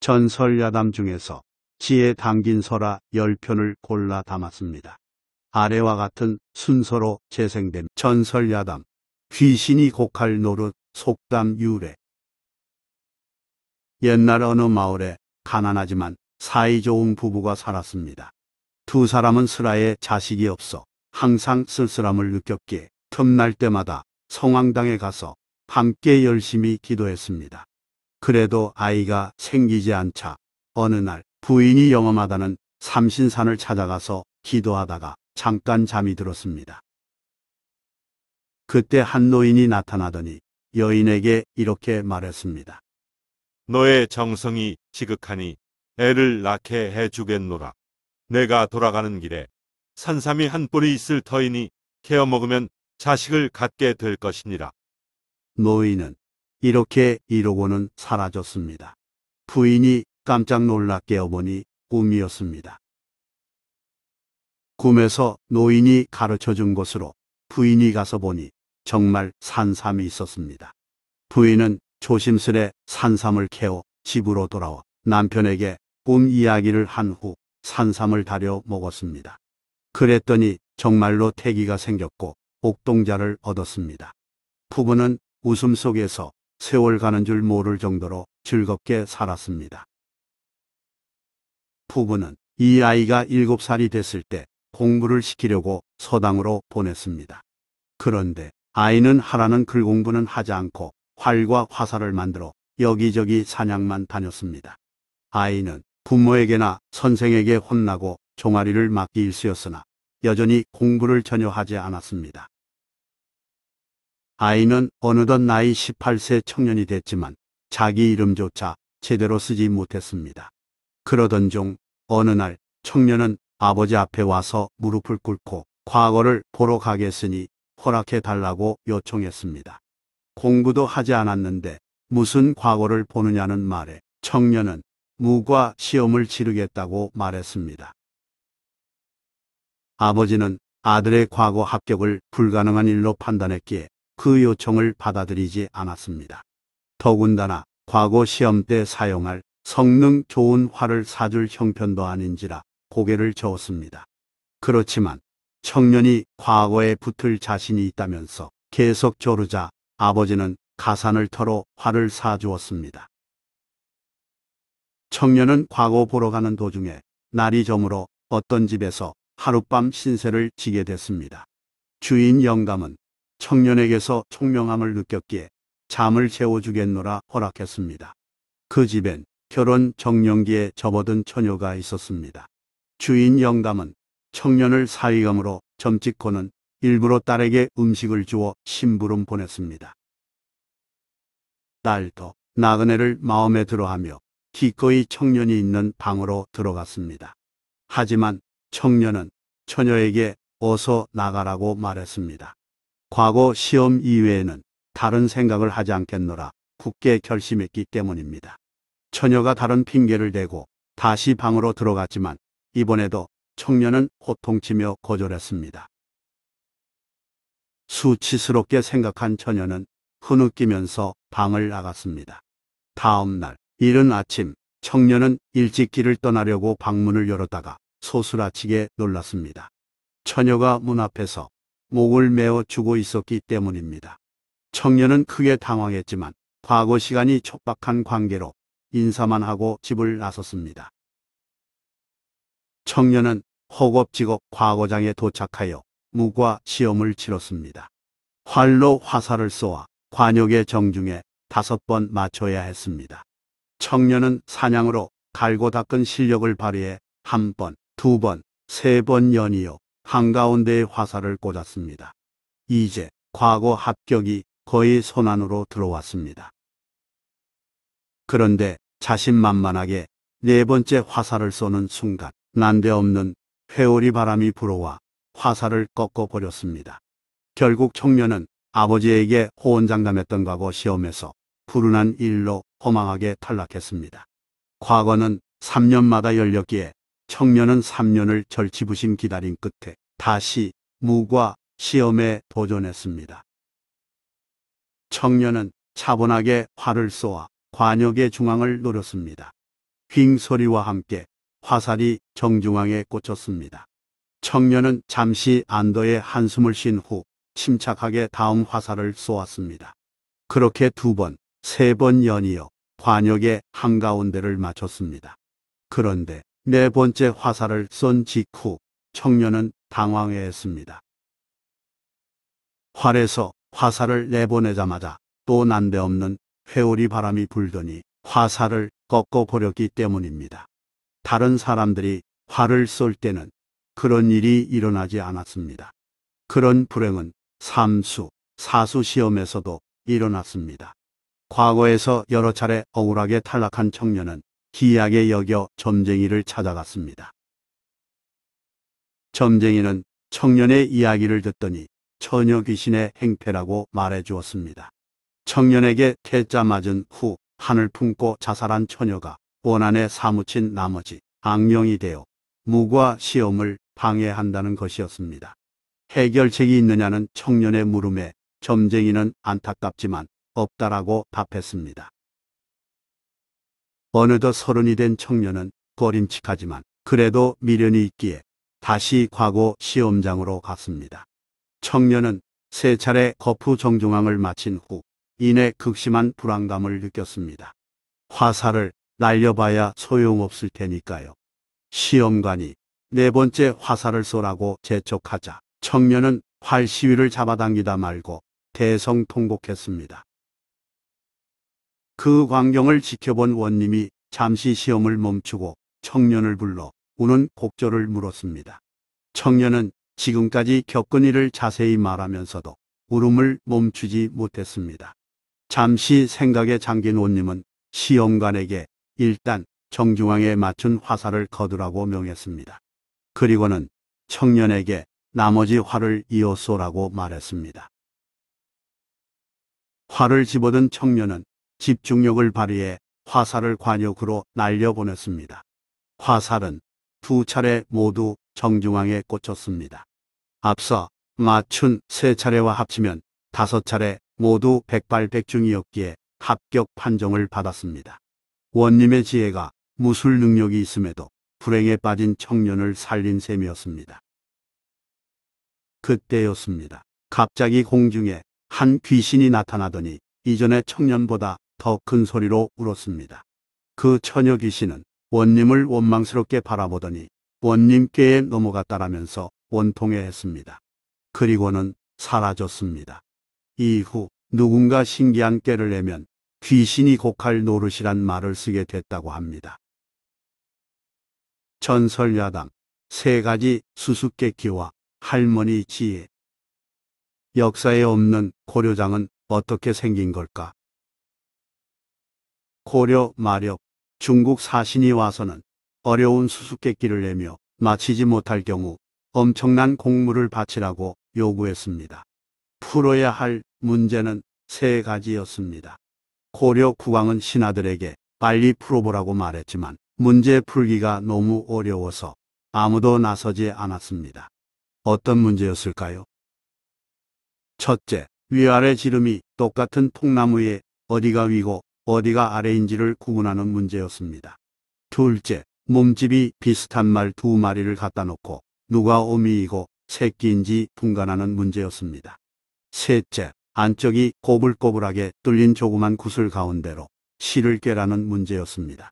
전설 야담 중에서 지에 담긴 설화 10편을 골라 담았습니다. 아래와 같은 순서로 재생된 전설 야담, 귀신이 곡할 노릇, 속담 유래. 옛날 어느 마을에 가난하지만 사이 좋은 부부가 살았습니다. 두 사람은 슬하에 자식이 없어 항상 쓸쓸함을 느꼈기에 틈날 때마다 성황당에 가서 함께 열심히 기도했습니다. 그래도 아이가 생기지 않자 어느 날 부인이 영험하다는 삼신산을 찾아가서 기도하다가 잠깐 잠이 들었습니다. 그때 한 노인이 나타나더니 여인에게 이렇게 말했습니다. 너의 정성이 지극하니 애를 낳게 해주겠노라. 내가 돌아가는 길에 산삼이 한 뿌리 있을 터이니 캐어 먹으면 자식을 갖게 될 것이니라. 노인은 이렇게 이러고는 사라졌습니다. 부인이 깜짝 놀라 깨어보니 꿈이었습니다. 꿈에서 노인이 가르쳐 준 곳으로 부인이 가서 보니 정말 산삼이 있었습니다. 부인은 조심스레 산삼을 캐어 집으로 돌아와 남편에게 꿈 이야기를 한 후 산삼을 다려 먹었습니다. 그랬더니 정말로 태기가 생겼고 옥동자를 얻었습니다. 부부는 웃음 속에서 세월 가는 줄 모를 정도로 즐겁게 살았습니다. 부부는 이 아이가 7살이 됐을 때 공부를 시키려고 서당으로 보냈습니다. 그런데 아이는 하라는 글 공부는 하지 않고 활과 화살을 만들어 여기저기 사냥만 다녔습니다. 아이는 부모에게나 선생에게 혼나고 종아리를 맞기 일쑤였으나 여전히 공부를 전혀 하지 않았습니다. 아이는 어느덧 나이 18세 청년이 됐지만 자기 이름조차 제대로 쓰지 못했습니다. 그러던 중 어느 날 청년은 아버지 앞에 와서 무릎을 꿇고 과거를 보러 가겠으니 허락해 달라고 요청했습니다. 공부도 하지 않았는데 무슨 과거를 보느냐는 말에 청년은 무과 시험을 치르겠다고 말했습니다. 아버지는 아들의 과거 합격을 불가능한 일로 판단했기에 그 요청을 받아들이지 않았습니다. 더군다나 과거 시험 때 사용할 성능 좋은 활을 사줄 형편도 아닌지라 고개를 저었습니다. 그렇지만 청년이 과거에 붙을 자신이 있다면서 계속 조르자 아버지는 가산을 털어 활을 사주었습니다. 청년은 과거 보러 가는 도중에 날이 저물어 어떤 집에서 하룻밤 신세를 지게 됐습니다. 주인 영감은 청년에게서 총명함을 느꼈기에 잠을 재워주겠노라 허락했습니다. 그 집엔 결혼 정년기에 접어든 처녀가 있었습니다. 주인 영감은 청년을 사위감으로 점찍고는 일부러 딸에게 음식을 주어 심부름 보냈습니다. 딸도 나그네를 마음에 들어하며 기꺼이 청년이 있는 방으로 들어갔습니다. 하지만 청년은 처녀에게 어서 나가라고 말했습니다. 과거 시험 이외에는 다른 생각을 하지 않겠노라 굳게 결심했기 때문입니다. 처녀가 다른 핑계를 대고 다시 방으로 들어갔지만 이번에도 청년은 호통치며 거절했습니다. 수치스럽게 생각한 처녀는 흐느끼면서 방을 나갔습니다. 다음 날 이른 아침 청년은 일찍 길을 떠나려고 방문을 열었다가 소스라치게 놀랐습니다. 처녀가 문 앞에서 목을 메어 주고 있었기 때문입니다. 청년은 크게 당황했지만 과거 시간이 촉박한 관계로 인사만 하고 집을 나섰습니다. 청년은 허겁지겁 과거장에 도착하여 무과 시험을 치렀습니다. 활로 화살을 쏘아 관역의 정중에 다섯 번 맞춰야 했습니다. 청년은 사냥으로 갈고 닦은 실력을 발휘해 한 번, 두 번, 세 번 연이어 한가운데에 화살을 꽂았습니다. 이제 과거 합격이 거의 손안으로 들어왔습니다. 그런데 자신만만하게 네 번째 화살을 쏘는 순간 난데없는 회오리 바람이 불어와 화살을 꺾어버렸습니다. 결국 청년은 아버지에게 호언장담했던 과거 시험에서 불운한 일로 허망하게 탈락했습니다. 과거는 3년마다 열렸기에 청년은 3년을 절치부심 기다린 끝에 다시 무과 시험에 도전했습니다. 청년은 차분하게 활을 쏘아 관역의 중앙을 노렸습니다. 휘 소리와 함께 화살이 정중앙에 꽂혔습니다. 청년은 잠시 안도의 한숨을 쉰 후 침착하게 다음 화살을 쏘았습니다. 그렇게 두 번, 세 번 연이어 관역의 한가운데를 맞췄습니다. 그런데 네 번째 화살을 쏜 직후 청년은 당황해했습니다. 활에서 화살을 내보내자마자 또 난데없는 회오리 바람이 불더니 화살을 꺾어버렸기 때문입니다. 다른 사람들이 활을 쏠 때는 그런 일이 일어나지 않았습니다. 그런 불행은 삼수, 사수 시험에서도 일어났습니다. 과거에서 여러 차례 억울하게 탈락한 청년은 희하게 여겨 점쟁이를 찾아갔습니다. 점쟁이는 청년의 이야기를 듣더니 처녀 귀신의 행패라고 말해 주었습니다. 청년에게 태자 맞은 후 한을 품고 자살한 처녀가 원한에 사무친 나머지 악령이 되어 무과 시험을 방해한다는 것이었습니다. 해결책이 있느냐는 청년의 물음에 점쟁이는 안타깝지만 없다라고 답했습니다. 어느덧 서른이 된 청년은 꺼림칙하지만 그래도 미련이 있기에 다시 과거 시험장으로 갔습니다. 청년은 세 차례 거푸 정중앙을 마친 후 인해 극심한 불안감을 느꼈습니다. 화살을 날려봐야 소용없을 테니까요. 시험관이 네 번째 화살을 쏘라고 재촉하자 청년은 활 시위를 잡아당기다 말고 대성통곡했습니다. 그 광경을 지켜본 원님이 잠시 시험을 멈추고 청년을 불러 우는 곡절을 물었습니다. 청년은 지금까지 겪은 일을 자세히 말하면서도 울음을 멈추지 못했습니다. 잠시 생각에 잠긴 원님은 시험관에게 일단 정중앙에 맞춘 화살을 거두라고 명했습니다. 그리고는 청년에게 나머지 활을 이어 쏘라고 말했습니다. 활을 집어든 청년은 집중력을 발휘해 화살을 관역으로 날려보냈습니다. 화살은 두 차례 모두 정중앙에 꽂혔습니다. 앞서 맞춘 세 차례와 합치면 다섯 차례 모두 백발백중이었기에 합격 판정을 받았습니다. 원님의 지혜가 무술 능력이 있음에도 불행에 빠진 청년을 살린 셈이었습니다. 그때였습니다. 갑자기 공중에 한 귀신이 나타나더니 이전의 청년보다 더큰 소리로 울었습니다. 그 처녀 귀신은 원님을 원망스럽게 바라보더니 원님께에 넘어갔다라면서 원통해했습니다. 그리고는 사라졌습니다. 이후 누군가 신기한 깨를 내면 귀신이 곡할 노릇이란 말을 쓰게 됐다고 합니다. 전설야당, 세 가지 수수께끼와 할머니 지혜 역사에 없는 고려장은 어떻게 생긴 걸까? 고려, 마력, 중국 사신이 와서는 어려운 수수께끼를 내며 마치지 못할 경우 엄청난 공물을 바치라고 요구했습니다. 풀어야 할 문제는 세 가지였습니다. 고려 국왕은 신하들에게 빨리 풀어보라고 말했지만 문제 풀기가 너무 어려워서 아무도 나서지 않았습니다. 어떤 문제였을까요? 첫째, 위아래 지름이 똑같은 통나무에 어디가 위고 어디가 아래인지를 구분하는 문제였습니다. 둘째, 몸집이 비슷한 말 두 마리를 갖다 놓고 누가 어미이고 새끼인지 분간하는 문제였습니다. 셋째, 안쪽이 꼬불꼬불하게 뚫린 조그만 구슬 가운데로 실을 깨라는 문제였습니다.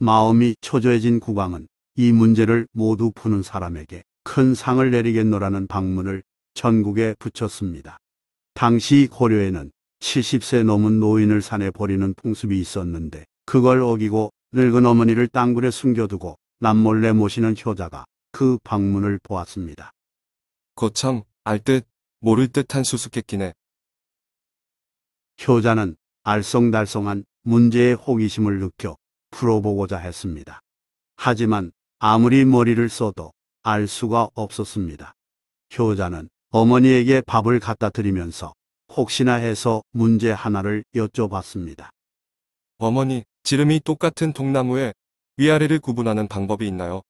마음이 초조해진 국왕은 이 문제를 모두 푸는 사람에게 큰 상을 내리겠노라는 방문을 전국에 붙였습니다. 당시 고려에는 70세 넘은 노인을 산에 버리는 풍습이 있었는데 그걸 어기고 늙은 어머니를 땅굴에 숨겨두고 남몰래 모시는 효자가 그 방문을 보았습니다. 거참 알듯 모를 듯한 수수께끼네. 효자는 알쏭달쏭한 문제의 호기심을 느껴 풀어보고자 했습니다. 하지만 아무리 머리를 써도 알 수가 없었습니다. 효자는 어머니에게 밥을 갖다 드리면서 혹시나 해서 문제 하나를 여쭤봤습니다. 어머니, 지름이 똑같은 동나무에 위아래를 구분하는 방법이 있나요?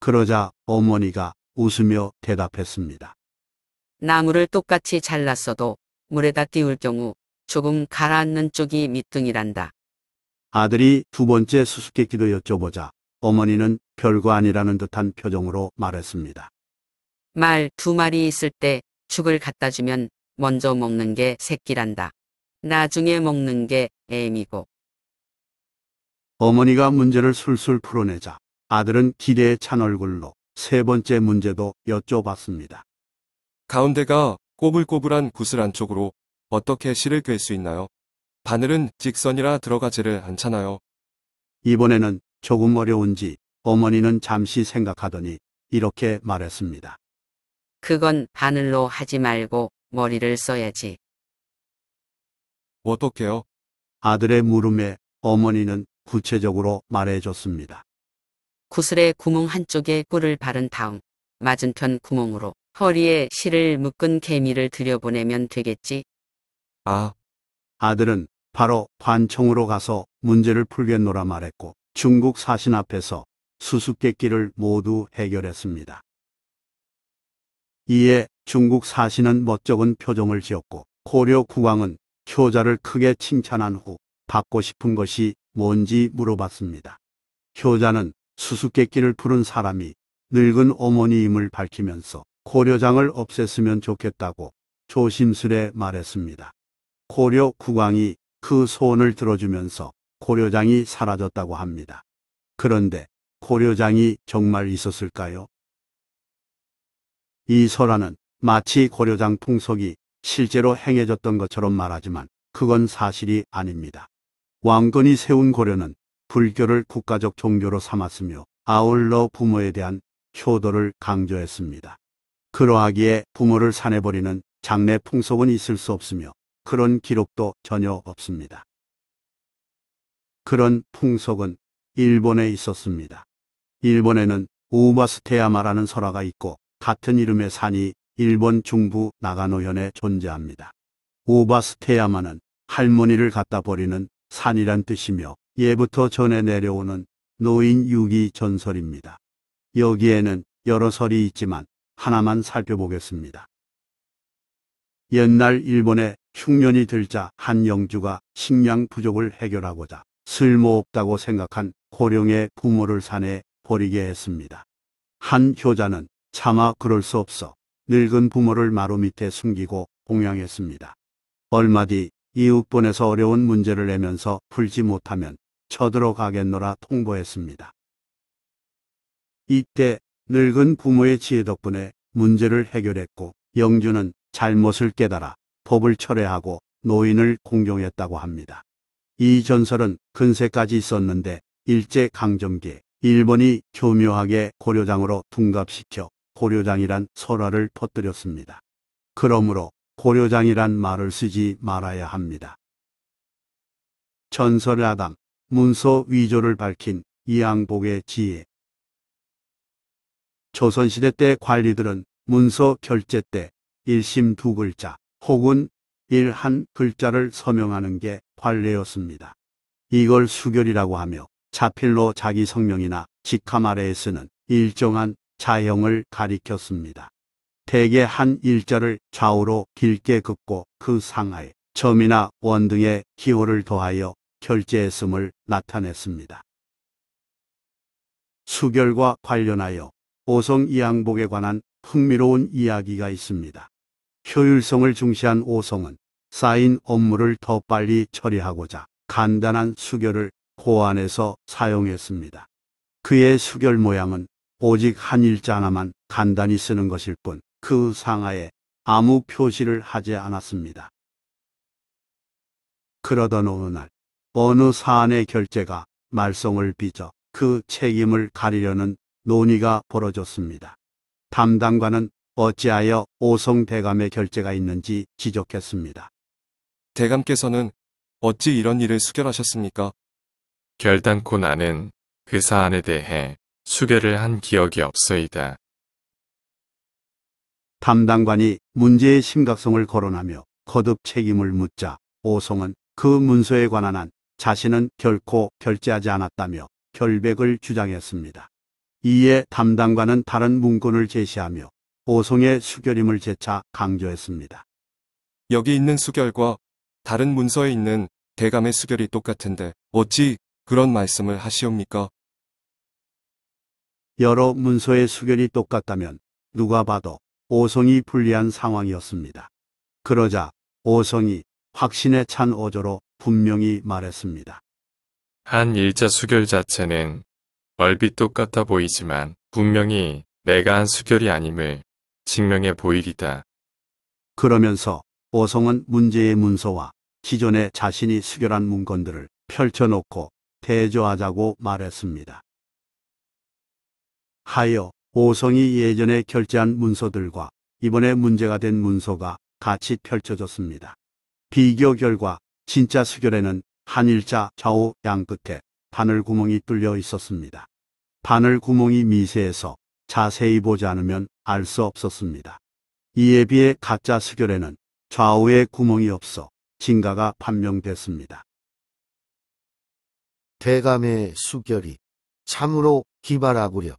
그러자 어머니가 웃으며 대답했습니다. 나무를 똑같이 잘랐어도 물에다 띄울 경우 조금 가라앉는 쪽이 밑둥이란다. 아들이 두 번째 수수께끼도 여쭤보자 어머니는 별거 아니라는 듯한 표정으로 말했습니다. 말 두 마리 있을 때 죽을 갖다 주면 먼저 먹는 게 새끼란다. 나중에 먹는 게 애미고. 어머니가 문제를 술술 풀어내자 아들은 기대에 찬 얼굴로 세 번째 문제도 여쭤봤습니다. 가운데가 꼬불꼬불한 구슬 안쪽으로 어떻게 실을 꿰수 있나요? 바늘은 직선이라 들어가지를 않잖아요. 이번에는 조금 어려운지 어머니는 잠시 생각하더니 이렇게 말했습니다. 그건 바늘로 하지 말고 머리를 써야지. 어떻게요? 아들의 물음에 어머니는 구체적으로 말해줬습니다. 구슬의 구멍 한쪽에 꿀을 바른 다음 맞은편 구멍으로 허리에 실을 묶은 개미를 들여보내면 되겠지. 아. 아들은 바로 관청으로 가서 문제를 풀겠노라 말했고 중국 사신 앞에서 수수께끼를 모두 해결했습니다. 이에 중국 사신은 멋쩍은 표정을 지었고 고려 국왕은 효자를 크게 칭찬한 후 받고 싶은 것이 뭔지 물어봤습니다. 효자는 수수께끼를 부른 사람이 늙은 어머니임을 밝히면서 고려장을 없앴으면 좋겠다고 조심스레 말했습니다. 고려 국왕이 그 소원을 들어주면서 고려장이 사라졌다고 합니다. 그런데 고려장이 정말 있었을까요? 이 설화는 마치 고려장 풍속이 실제로 행해졌던 것처럼 말하지만 그건 사실이 아닙니다. 왕건이 세운 고려는 불교를 국가적 종교로 삼았으며 아울러 부모에 대한 효도를 강조했습니다. 그러하기에 부모를 사내버리는 장례 풍속은 있을 수 없으며 그런 기록도 전혀 없습니다. 그런 풍속은 일본에 있었습니다. 일본에는 우바스테야마라는 설화가 있고 같은 이름의 산이 일본 중부 나가노현에 존재합니다. 오바스테야마는 할머니를 갖다 버리는 산이란 뜻이며 예부터 전해 내려오는 노인 유기 전설입니다. 여기에는 여러 설이 있지만 하나만 살펴보겠습니다. 옛날 일본에 흉년이 들자 한영주가 식량 부족을 해결하고자 쓸모없다고 생각한 고령의 부모를 산에 버리게 했습니다. 한 효자는 차마 그럴 수 없어 늙은 부모를 마루 밑에 숨기고 공양했습니다. 얼마 뒤 이웃본에서 어려운 문제를 내면서 풀지 못하면 쳐들어가겠노라 통보했습니다. 이때 늙은 부모의 지혜 덕분에 문제를 해결했고 영주는 잘못을 깨달아 법을 철회하고 노인을 공경했다고 합니다. 이 전설은 근세까지 있었는데 일제강점기에 일본이 교묘하게 고려장으로 둔갑시켜 고려장이란 설화를 퍼뜨렸습니다. 그러므로 고려장이란 말을 쓰지 말아야 합니다. 전설의 아담, 문서 위조를 밝힌 이양복의 지혜 조선시대 때 관리들은 문서 결제 때 일심 두 글자 혹은 일 한 글자를 서명하는 게 관례였습니다. 이걸 수결이라고 하며 자필로 자기 성명이나 직함 아래에 쓰는 일정한 자형을 가리켰습니다. 대개 한 일자를 좌우로 길게 긋고 그 상하에 점이나 원 등의 기호를 더하여 결제했음을 나타냈습니다. 수결과 관련하여 오성 이양복에 관한 흥미로운 이야기가 있습니다. 효율성을 중시한 오성은 쌓인 업무를 더 빨리 처리하고자 간단한 수결을 고안해서 사용했습니다. 그의 수결 모양은 오직 한 일자 하나만 간단히 쓰는 것일 뿐 그 상하에 아무 표시를 하지 않았습니다. 그러던 어느 날 어느 사안의 결제가 말썽을 빚어 그 책임을 가리려는 논의가 벌어졌습니다. 담당관은 어찌하여 오성 대감의 결제가 있는지 지적했습니다. 대감께서는 어찌 이런 일을 수결하셨습니까? 결단코 나는 그 사안에 대해 수개를 한 기억이 없어이다. 담당관이 문제의 심각성을 거론하며 거듭 책임을 묻자 오송은 그 문서에 관한 한 자신은 결코 결제하지 않았다며 결백을 주장했습니다. 이에 담당관은 다른 문건을 제시하며 오송의 수결임을 재차 강조했습니다. 여기 있는 수결과 다른 문서에 있는 대감의 수결이 똑같은데 어찌 그런 말씀을 하시옵니까? 여러 문서의 수결이 똑같다면 누가 봐도 오성이 불리한 상황이었습니다. 그러자 오성이 확신에 찬 어조로 분명히 말했습니다. 한 일자 수결 자체는 얼핏 똑같아 보이지만 분명히 내가 한 수결이 아님을 증명해 보이리다. 그러면서 오성은 문제의 문서와 기존에 자신이 수결한 문건들을 펼쳐놓고 대조하자고 말했습니다. 하여 오성이 예전에 결제한 문서들과 이번에 문제가 된 문서가 같이 펼쳐졌습니다. 비교 결과 진짜 수결에는 한일자 좌우 양 끝에 바늘 구멍이 뚫려 있었습니다. 바늘 구멍이 미세해서 자세히 보지 않으면 알 수 없었습니다. 이에 비해 가짜 수결에는 좌우에 구멍이 없어 진가가 판명됐습니다. 대감의 수결이 참으로 기발하구려.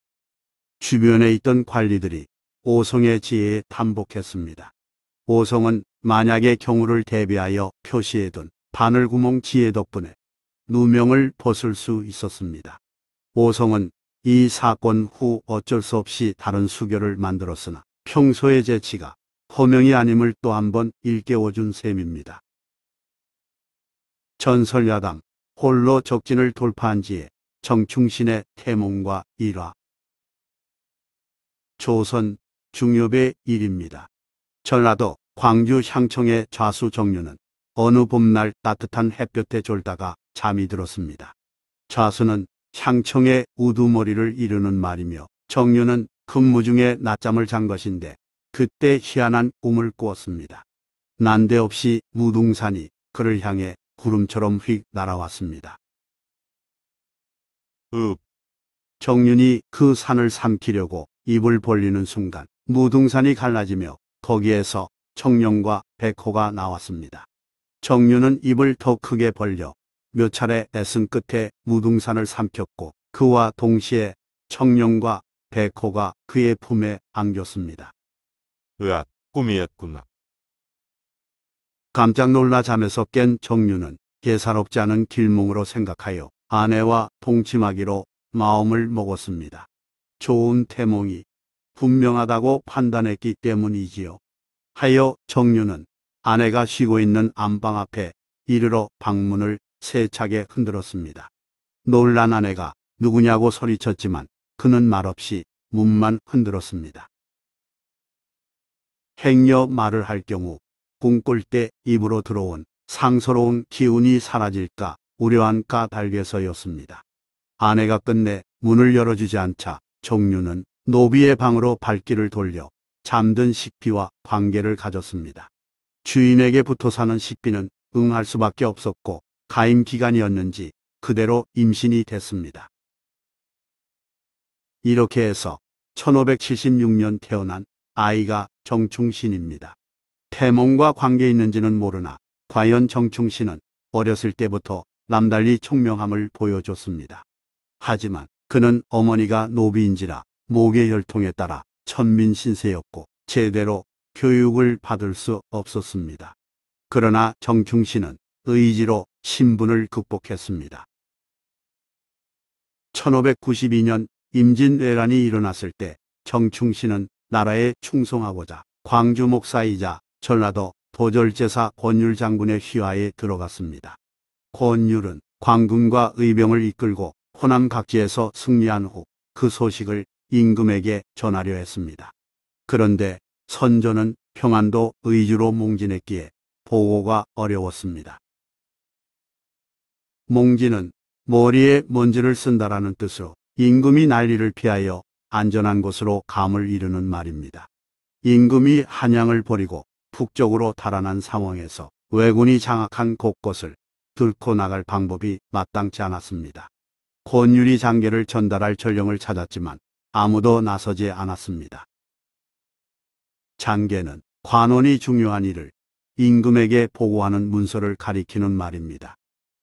주변에 있던 관리들이 오성의 지혜에 반복했습니다. 오성은 만약의 경우를 대비하여 표시해둔 바늘구멍 지혜 덕분에 누명을 벗을 수 있었습니다. 오성은 이 사건 후 어쩔 수 없이 다른 수교를 만들었으나 평소의 재치가 허명이 아님을 또 한번 일깨워준 셈입니다. 전설야당 홀로 적진을 돌파한 지에 정충신의 태몽과 일화 조선 중엽의 일입니다. 전라도 광주 향청의 좌수 정류는 어느 봄날 따뜻한 햇볕에 졸다가 잠이 들었습니다. 좌수는 향청의 우두머리를 이루는 말이며 정류는 근무 중에 낮잠을 잔 것인데 그때 희한한 꿈을 꾸었습니다. 난데없이 무등산이 그를 향해 구름처럼 휙 날아왔습니다. 읍. 정윤이 그 산을 삼키려고 입을 벌리는 순간 무등산이 갈라지며 거기에서 청룡과 백호가 나왔습니다. 정류는 입을 더 크게 벌려 몇 차례 애쓴 끝에 무등산을 삼켰고 그와 동시에 청룡과 백호가 그의 품에 안겼습니다. 으앗, 꿈이었구나. 깜짝 놀라 잠에서 깬 정류는 예사롭지 않은 길몽으로 생각하여 아내와 동침하기로 마음을 먹었습니다. 좋은 태몽이 분명하다고 판단했기 때문이지요. 하여 정유는 아내가 쉬고 있는 안방 앞에 이르러 방문을 세차게 흔들었습니다. 놀란 아내가 누구냐고 소리쳤지만 그는 말없이 문만 흔들었습니다. 행여 말을 할 경우 꿈꿀 때 입으로 들어온 상서로운 기운이 사라질까 우려한 까닭에서였습니다. 아내가 끝내 문을 열어주지 않자 정류는 노비의 방으로 발길을 돌려 잠든 식비와 관계를 가졌습니다. 주인에게 붙어 사는 식비는 응할 수밖에 없었고 가임 기간이었는지 그대로 임신이 됐습니다. 이렇게 해서 1576년 태어난 아이가 정충신입니다. 태몽과 관계 있는지는 모르나 과연 정충신은 어렸을 때부터 남달리 총명함을 보여줬습니다. 하지만 그는 어머니가 노비인지라 목의 혈통에 따라 천민 신세였고 제대로 교육을 받을 수 없었습니다. 그러나 정충 씨는 의지로 신분을 극복했습니다. 1592년 임진왜란이 일어났을 때 정충 씨는 나라에 충성하고자 광주 목사이자 전라도 도절제사 권율 장군의 휘하에 들어갔습니다. 권율은 광군과 의병을 이끌고 호남 각지에서 승리한 후 그 소식을 임금에게 전하려 했습니다. 그런데 선조는 평안도 의주로 몽진했기에 보고가 어려웠습니다. 몽진은 머리에 먼지를 쓴다라는 뜻으로 임금이 난리를 피하여 안전한 곳으로 감을 이루는 말입니다. 임금이 한양을 버리고 북쪽으로 달아난 상황에서 왜군이 장악한 곳곳을 들고 나갈 방법이 마땅치 않았습니다. 권율이 장계를 전달할 전령을 찾았지만 아무도 나서지 않았습니다. 장계는 관원이 중요한 일을 임금에게 보고하는 문서를 가리키는 말입니다.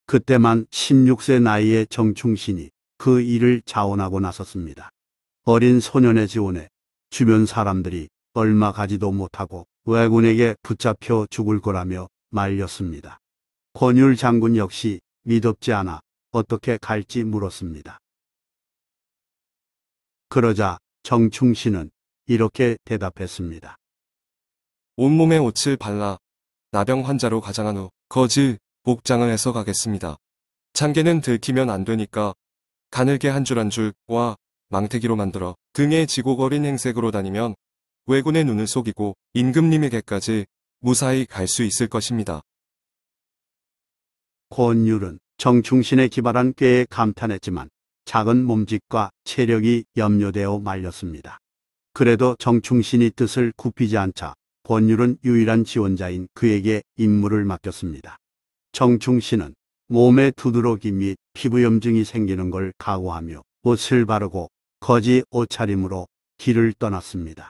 그때만 16세 나이의 정충신이 그 일을 자원하고 나섰습니다. 어린 소년의 지원에 주변 사람들이 얼마 가지도 못하고 왜군에게 붙잡혀 죽을 거라며 말렸습니다. 권율 장군 역시 믿었지 않아 어떻게 갈지 물었습니다. 그러자 정충 씨는 이렇게 대답했습니다. 온몸에 옷을 발라 나병 환자로 가장한 후 거즈 복장을 해서 가겠습니다. 장계는 들키면 안 되니까 가늘게 한 줄 한 줄와 망태기로 만들어 등에 지고거린 행색으로 다니면 왜군의 눈을 속이고 임금님에게까지 무사히 갈 수 있을 것입니다. 권율은 정충신에 기발한 꾀에 감탄했지만 작은 몸짓과 체력이 염려되어 말렸습니다. 그래도 정충신이 뜻을 굽히지 않자 권율은 유일한 지원자인 그에게 임무를 맡겼습니다. 정충신은 몸에 두드러기 및 피부염증이 생기는 걸 각오하며 옷을 바르고 거지 옷차림으로 길을 떠났습니다.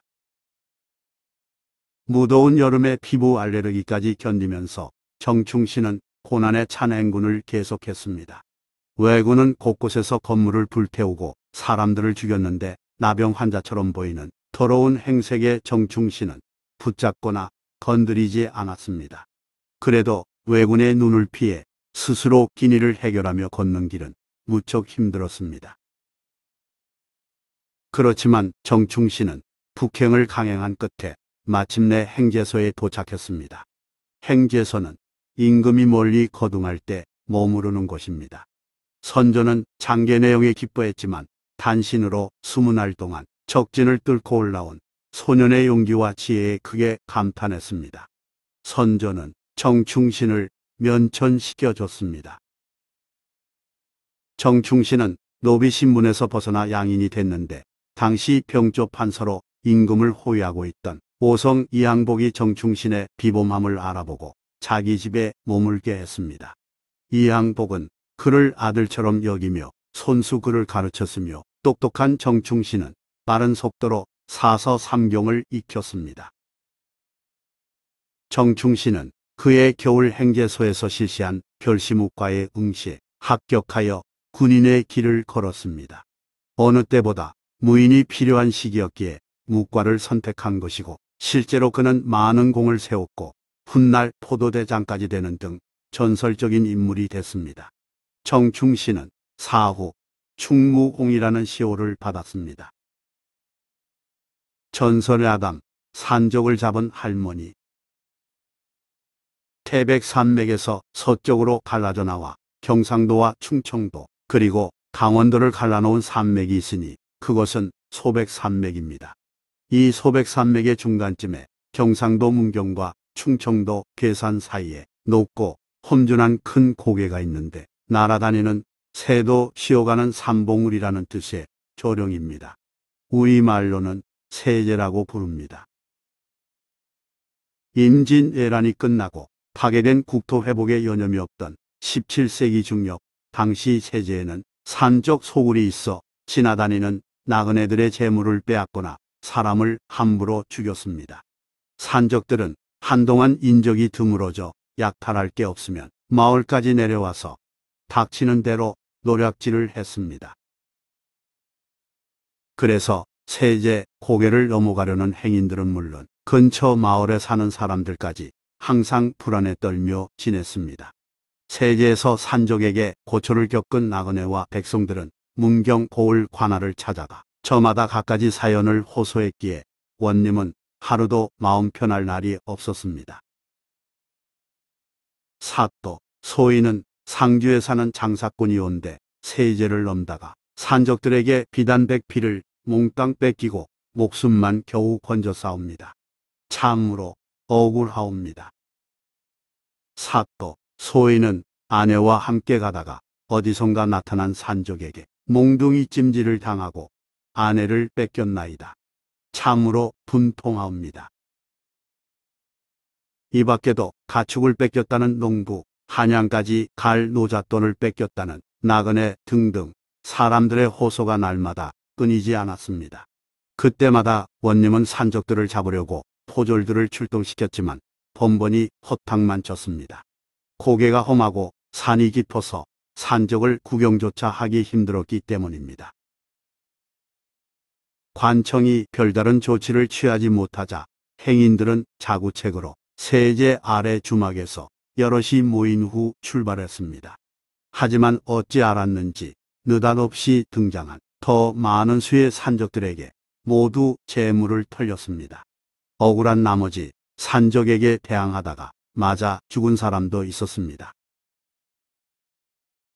무더운 여름에 피부 알레르기까지 견디면서 정충신은 호난의찬 행군을 계속했습니다. 왜군은 곳곳에서 건물을 불태우고 사람들을 죽였는데 나병 환자처럼 보이는 더러운 행색의 정충신은 붙잡거나 건드리지 않았습니다. 그래도 왜군의 눈을 피해 스스로 기니를 해결하며 걷는 길은 무척 힘들었습니다. 그렇지만 정충신은 북행을 강행한 끝에 마침내 행제소에 도착했습니다. 행제소는 임금이 멀리 거둥할 때 머무르는 곳입니다. 선조는 장계 내용에 기뻐했지만 단신으로 스무 날 동안 적진을 뚫고 올라온 소년의 용기와 지혜에 크게 감탄했습니다. 선조는 정충신을 면천시켜줬습니다. 정충신은 노비 신문에서 벗어나 양인이 됐는데 당시 병조 판서로 임금을 호위하고 있던 오성 이항복이 정충신의 비범함을 알아보고 자기 집에 머물게 했습니다. 이항복은 그를 아들처럼 여기며 손수 그를 가르쳤으며 똑똑한 정충신은 빠른 속도로 사서 삼경을 익혔습니다. 정충신은 그의 겨울 행제소에서 실시한 별시무과에 응시에 합격하여 군인의 길을 걸었습니다. 어느 때보다 무인이 필요한 시기였기에 무과를 선택한 것이고 실제로 그는 많은 공을 세웠고 훗날 포도대장까지 되는 등 전설적인 인물이 됐습니다. 정충 씨는 사후 충무공이라는 시호를 받았습니다. 전설의 아담, 산적을 잡은 할머니 태백산맥에서 서쪽으로 갈라져 나와 경상도와 충청도 그리고 강원도를 갈라놓은 산맥이 있으니 그것은 소백산맥입니다. 이 소백산맥의 중간쯤에 경상도 문경과 충청도 계산 사이에 높고 험준한 큰 고개가 있는데 날아다니는 새도 쉬어가는 산봉울이라는 뜻의 조령입니다. 우리말로는 세제라고 부릅니다. 임진왜란이 끝나고 파괴된 국토 회복에 여념이 없던 17세기 중엽 당시 세제에는 산적 소굴이 있어 지나다니는 나그네들의 재물을 빼앗거나 사람을 함부로 죽였습니다. 산적들은 한동안 인적이 드물어져 약탈할 게 없으면 마을까지 내려와서 닥치는 대로 노략질을 했습니다. 그래서 세제 고개를 넘어가려는 행인들은 물론 근처 마을에 사는 사람들까지 항상 불안에 떨며 지냈습니다. 세제에서 산족에게 고초를 겪은 나그네와 백성들은 문경 고을 관할을 찾아가 저마다 갖가지 사연을 호소했기에 원님은 하루도 마음 편할 날이 없었습니다. 사또, 소인은 상주에 사는 장사꾼이온데 세제를 넘다가 산적들에게 비단백피를 몽땅 뺏기고 목숨만 겨우 건져 싸웁니다. 참으로 억울하옵니다. 사또, 소인은 아내와 함께 가다가 어디선가 나타난 산적에게 몽둥이 찜질을 당하고 아내를 뺏겼나이다. 창으로 분통하옵니다. 이 밖에도 가축을 뺏겼다는 농부, 한양까지 갈 노잣돈을 뺏겼다는 나그네 등등 사람들의 호소가 날마다 끊이지 않았습니다. 그때마다 원님은 산적들을 잡으려고 포졸들을 출동시켰지만 번번이 허탕만 쳤습니다. 고개가 험하고 산이 깊어서 산적을 구경조차 하기 힘들었기 때문입니다. 관청이 별다른 조치를 취하지 못하자 행인들은 자구책으로 세제 아래 주막에서 여럿이 모인 후 출발했습니다. 하지만 어찌 알았는지 느닷없이 등장한 더 많은 수의 산적들에게 모두 재물을 털렸습니다. 억울한 나머지 산적에게 대항하다가 맞아 죽은 사람도 있었습니다.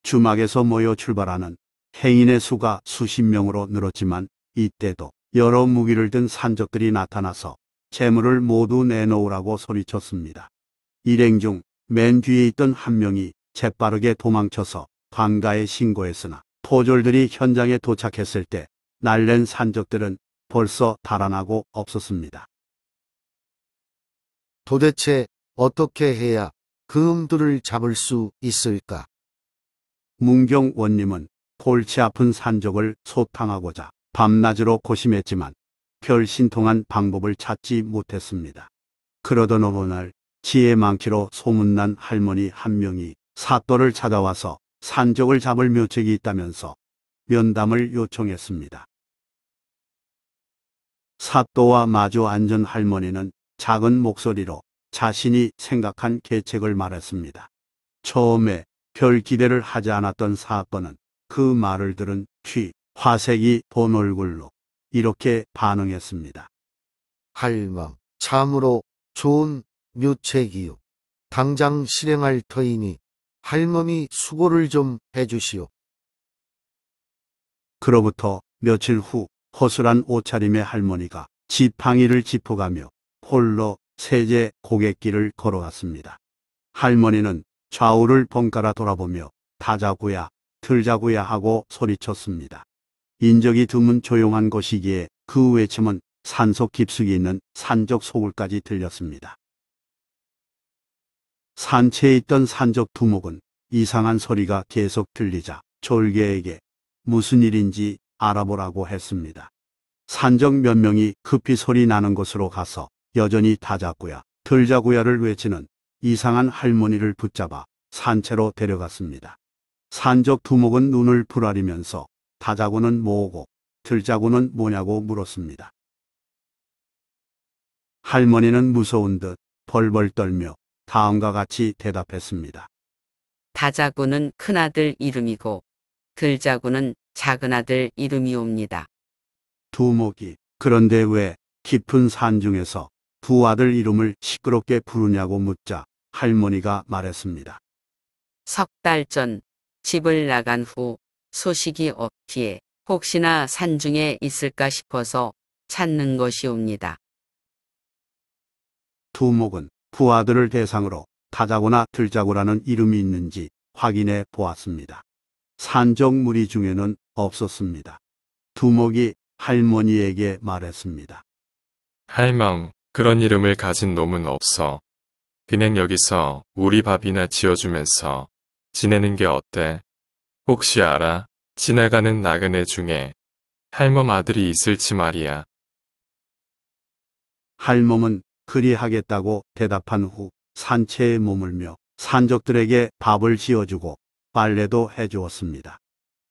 주막에서 모여 출발하는 행인의 수가 수십 명으로 늘었지만 이때도 여러 무기를 든 산적들이 나타나서 재물을 모두 내놓으라고 소리쳤습니다. 일행 중 맨 뒤에 있던 한 명이 재빠르게 도망쳐서 강가에 신고했으나 포졸들이 현장에 도착했을 때 날랜 산적들은 벌써 달아나고 없었습니다. 도대체 어떻게 해야 그 음들을 잡을 수 있을까? 문경 원님은 골치 아픈 산적을 소탕하고자 밤낮으로 고심했지만 별 신통한 방법을 찾지 못했습니다. 그러던 어느 날 지혜 많기로 소문난 할머니 한 명이 사또를 찾아와서 산적을 잡을 묘책이 있다면서 면담을 요청했습니다. 사또와 마주 앉은 할머니는 작은 목소리로 자신이 생각한 계책을 말했습니다. 처음에 별 기대를 하지 않았던 사건은 그 말을 들은 뒤 화색이 본 얼굴로 이렇게 반응했습니다. 할망, 참으로 좋은 묘책이요. 당장 실행할 터이니 할머니 수고를 좀 해주시오. 그로부터 며칠 후 허술한 옷차림의 할머니가 지팡이를 짚어가며 홀로 세제 고갯길을 걸어왔습니다 할머니는 좌우를 번갈아 돌아보며 타자구야, 들자구야 하고 소리쳤습니다. 인적이 드문 조용한 곳이기에 그 외침은 산속 깊숙이 있는 산적 소굴까지 들렸습니다. 산채에 있던 산적 두목은 이상한 소리가 계속 들리자 졸개에게 무슨 일인지 알아보라고 했습니다. 산적 몇 명이 급히 소리 나는 곳으로 가서 여전히 다자꾸야 들자구야를 외치는 이상한 할머니를 붙잡아 산채로 데려갔습니다. 산적 두목은 눈을 부라리면서 타자고는 뭐고 들자고는 뭐냐고 물었습니다. 할머니는 무서운 듯 벌벌 떨며 다음과 같이 대답했습니다. 타자고는 큰아들 이름이고 들자고는 작은아들 이름이옵니다. 두목이 그런데 왜 깊은 산 중에서 두 아들 이름을 시끄럽게 부르냐고 묻자 할머니가 말했습니다. 석 달 전 집을 나간 후 소식이 없기에 혹시나 산중에 있을까 싶어서 찾는 것이옵니다. 두목은 부하들을 대상으로 타자고나 들자고라는 이름이 있는지 확인해 보았습니다. 산적 무리 중에는 없었습니다. 두목이 할머니에게 말했습니다. 할망, 그런 이름을 가진 놈은 없어. 그냥 여기서 우리 밥이나 지어주면서 지내는 게 어때? 혹시 알아? 지나가는 나그네 중에 할멈 아들이 있을지 말이야. 할멈은 그리하겠다고 대답한 후 산채에 머물며 산적들에게 밥을 지어주고 빨래도 해주었습니다.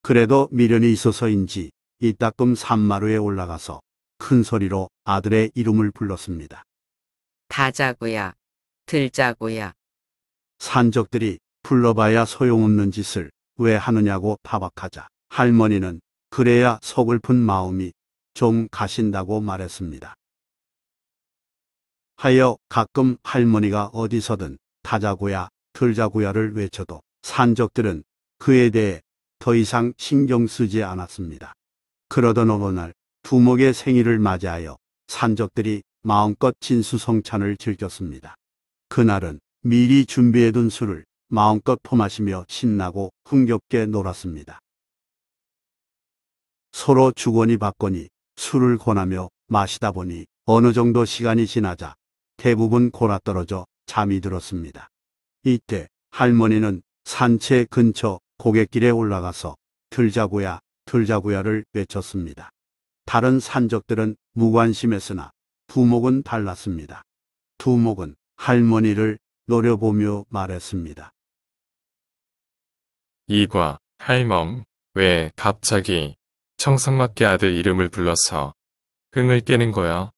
그래도 미련이 있어서인지 이따금 산마루에 올라가서 큰 소리로 아들의 이름을 불렀습니다. 다자구야, 들자구야. 산적들이 불러봐야 소용없는 짓을 왜 하느냐고 타박하자 할머니는 그래야 서글픈 마음이 좀 가신다고 말했습니다. 하여 가끔 할머니가 어디서든 타자고야 들자고야를 외쳐도 산적들은 그에 대해 더 이상 신경 쓰지 않았습니다. 그러던 어느 날 두목의 생일을 맞이하여 산적들이 마음껏 진수성찬을 즐겼습니다. 그날은 미리 준비해둔 술을 마음껏 토마시며 신나고 흥겹게 놀았습니다. 서로 주거니 받거니 술을 권하며 마시다 보니 어느 정도 시간이 지나자 대부분 골아떨어져 잠이 들었습니다. 이때 할머니는 산채 근처 고갯길에 올라가서 들자구야들자구야를 외쳤습니다. 다른 산적들은 무관심했으나 두목은 달랐습니다. 두목은 할머니를 노려보며 말했습니다. 이과, 할멈, 왜 갑자기 청상맞게 아들 이름을 불러서 흥을 깨는 거야?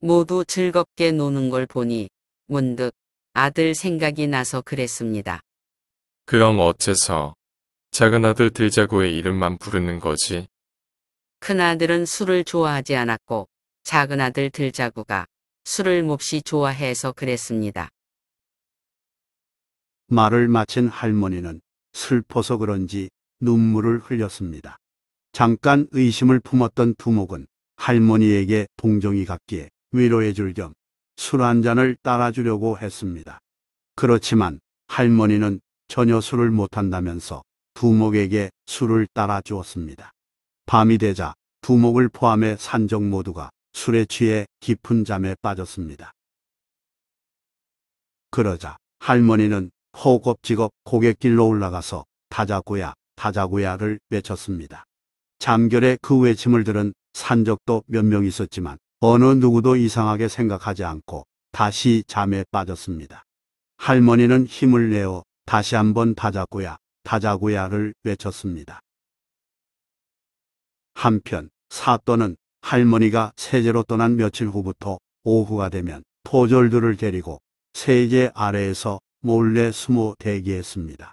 모두 즐겁게 노는 걸 보니 문득 아들 생각이 나서 그랬습니다. 그럼 어째서 작은 아들 들자고의 이름만 부르는 거지? 큰아들은 술을 좋아하지 않았고 작은 아들 들자구가 술을 몹시 좋아해서 그랬습니다. 말을 마친 할머니는 슬퍼서 그런지 눈물을 흘렸습니다. 잠깐 의심을 품었던 두목은 할머니에게 동정이 갔기에 위로해 줄 겸 술 한 잔을 따라주려고 했습니다. 그렇지만 할머니는 전혀 술을 못한다면서 두목에게 술을 따라주었습니다. 밤이 되자 두목을 포함해 산적 모두가 술에 취해 깊은 잠에 빠졌습니다. 그러자 할머니는 허겁지겁 고갯길로 올라가서 다자구야다자구야를 외쳤습니다. 잠결에 그 외침을 들은 산적도 몇 명 있었지만 어느 누구도 이상하게 생각하지 않고 다시 잠에 빠졌습니다. 할머니는 힘을 내어 다시 한번 다자구야다자구야를 외쳤습니다. 한편 사또는 할머니가 세제로 떠난 며칠 후부터 오후가 되면 토졸들을 데리고 세제 아래에서 몰래 숨어 대기했습니다.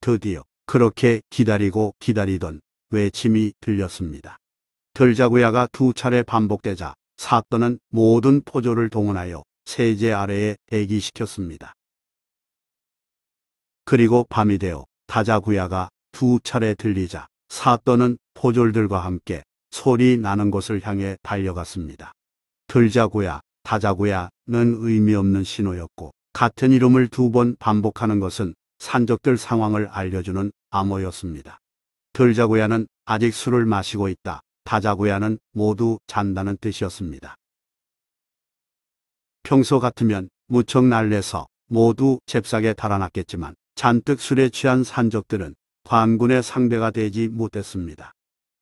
드디어 그렇게 기다리고 기다리던 외침이 들렸습니다. 들자구야가 두 차례 반복되자 사또는 모든 포조를 동원하여 세제 아래에 대기시켰습니다. 그리고 밤이 되어 다자구야가 두 차례 들리자 사또는 포졸들과 함께 소리 나는 곳을 향해 달려갔습니다. 들자구야, 다자구야는 의미 없는 신호였고 같은 이름을 두 번 반복하는 것은 산적들 상황을 알려주는 암호였습니다. 들자구야는 아직 술을 마시고 있다. 다자구야는 모두 잔다는 뜻이었습니다. 평소 같으면 무척 날래서 모두 잽싸게 달아났겠지만 잔뜩 술에 취한 산적들은 관군의 상대가 되지 못했습니다.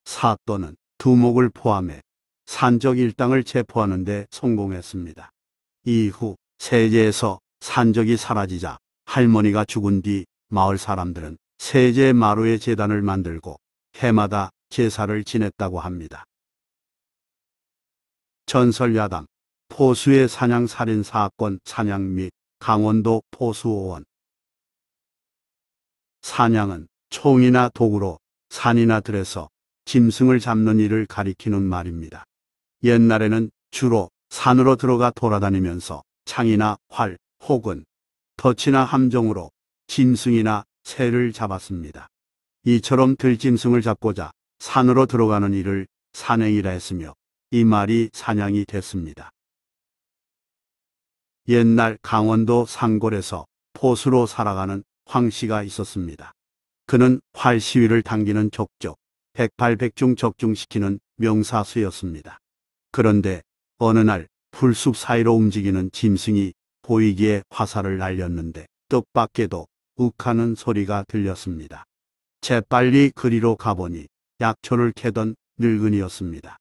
사또는 두목을 포함해 산적 일당을 체포하는 데 성공했습니다. 이후 세제에서 산적이 사라지자 할머니가 죽은 뒤 마을 사람들은 세제 마루의 재단을 만들고 해마다 제사를 지냈다고 합니다. 전설야당 포수의 사냥살인 사건 사냥 및 강원도 포수오원 사냥은 총이나 도구로 산이나 들에서 짐승을 잡는 일을 가리키는 말입니다. 옛날에는 주로 산으로 들어가 돌아다니면서 창이나 활, 혹은 터치나 함정으로 짐승이나 새를 잡았습니다. 이처럼 들짐승을 잡고자 산으로 들어가는 일을 산행이라 했으며 이 말이 사냥이 됐습니다. 옛날 강원도 산골에서 포수로 살아가는 황 씨가 있었습니다. 그는 활 시위를 당기는 적적, 백팔백중 적중시키는 명사수였습니다. 그런데 어느 날 풀숲 사이로 움직이는 짐승이 보이기에 화살을 날렸는데 뜻밖에도 욱하는 소리가 들렸습니다. 재빨리 그리로 가보니 약초를 캐던 늙은이였습니다.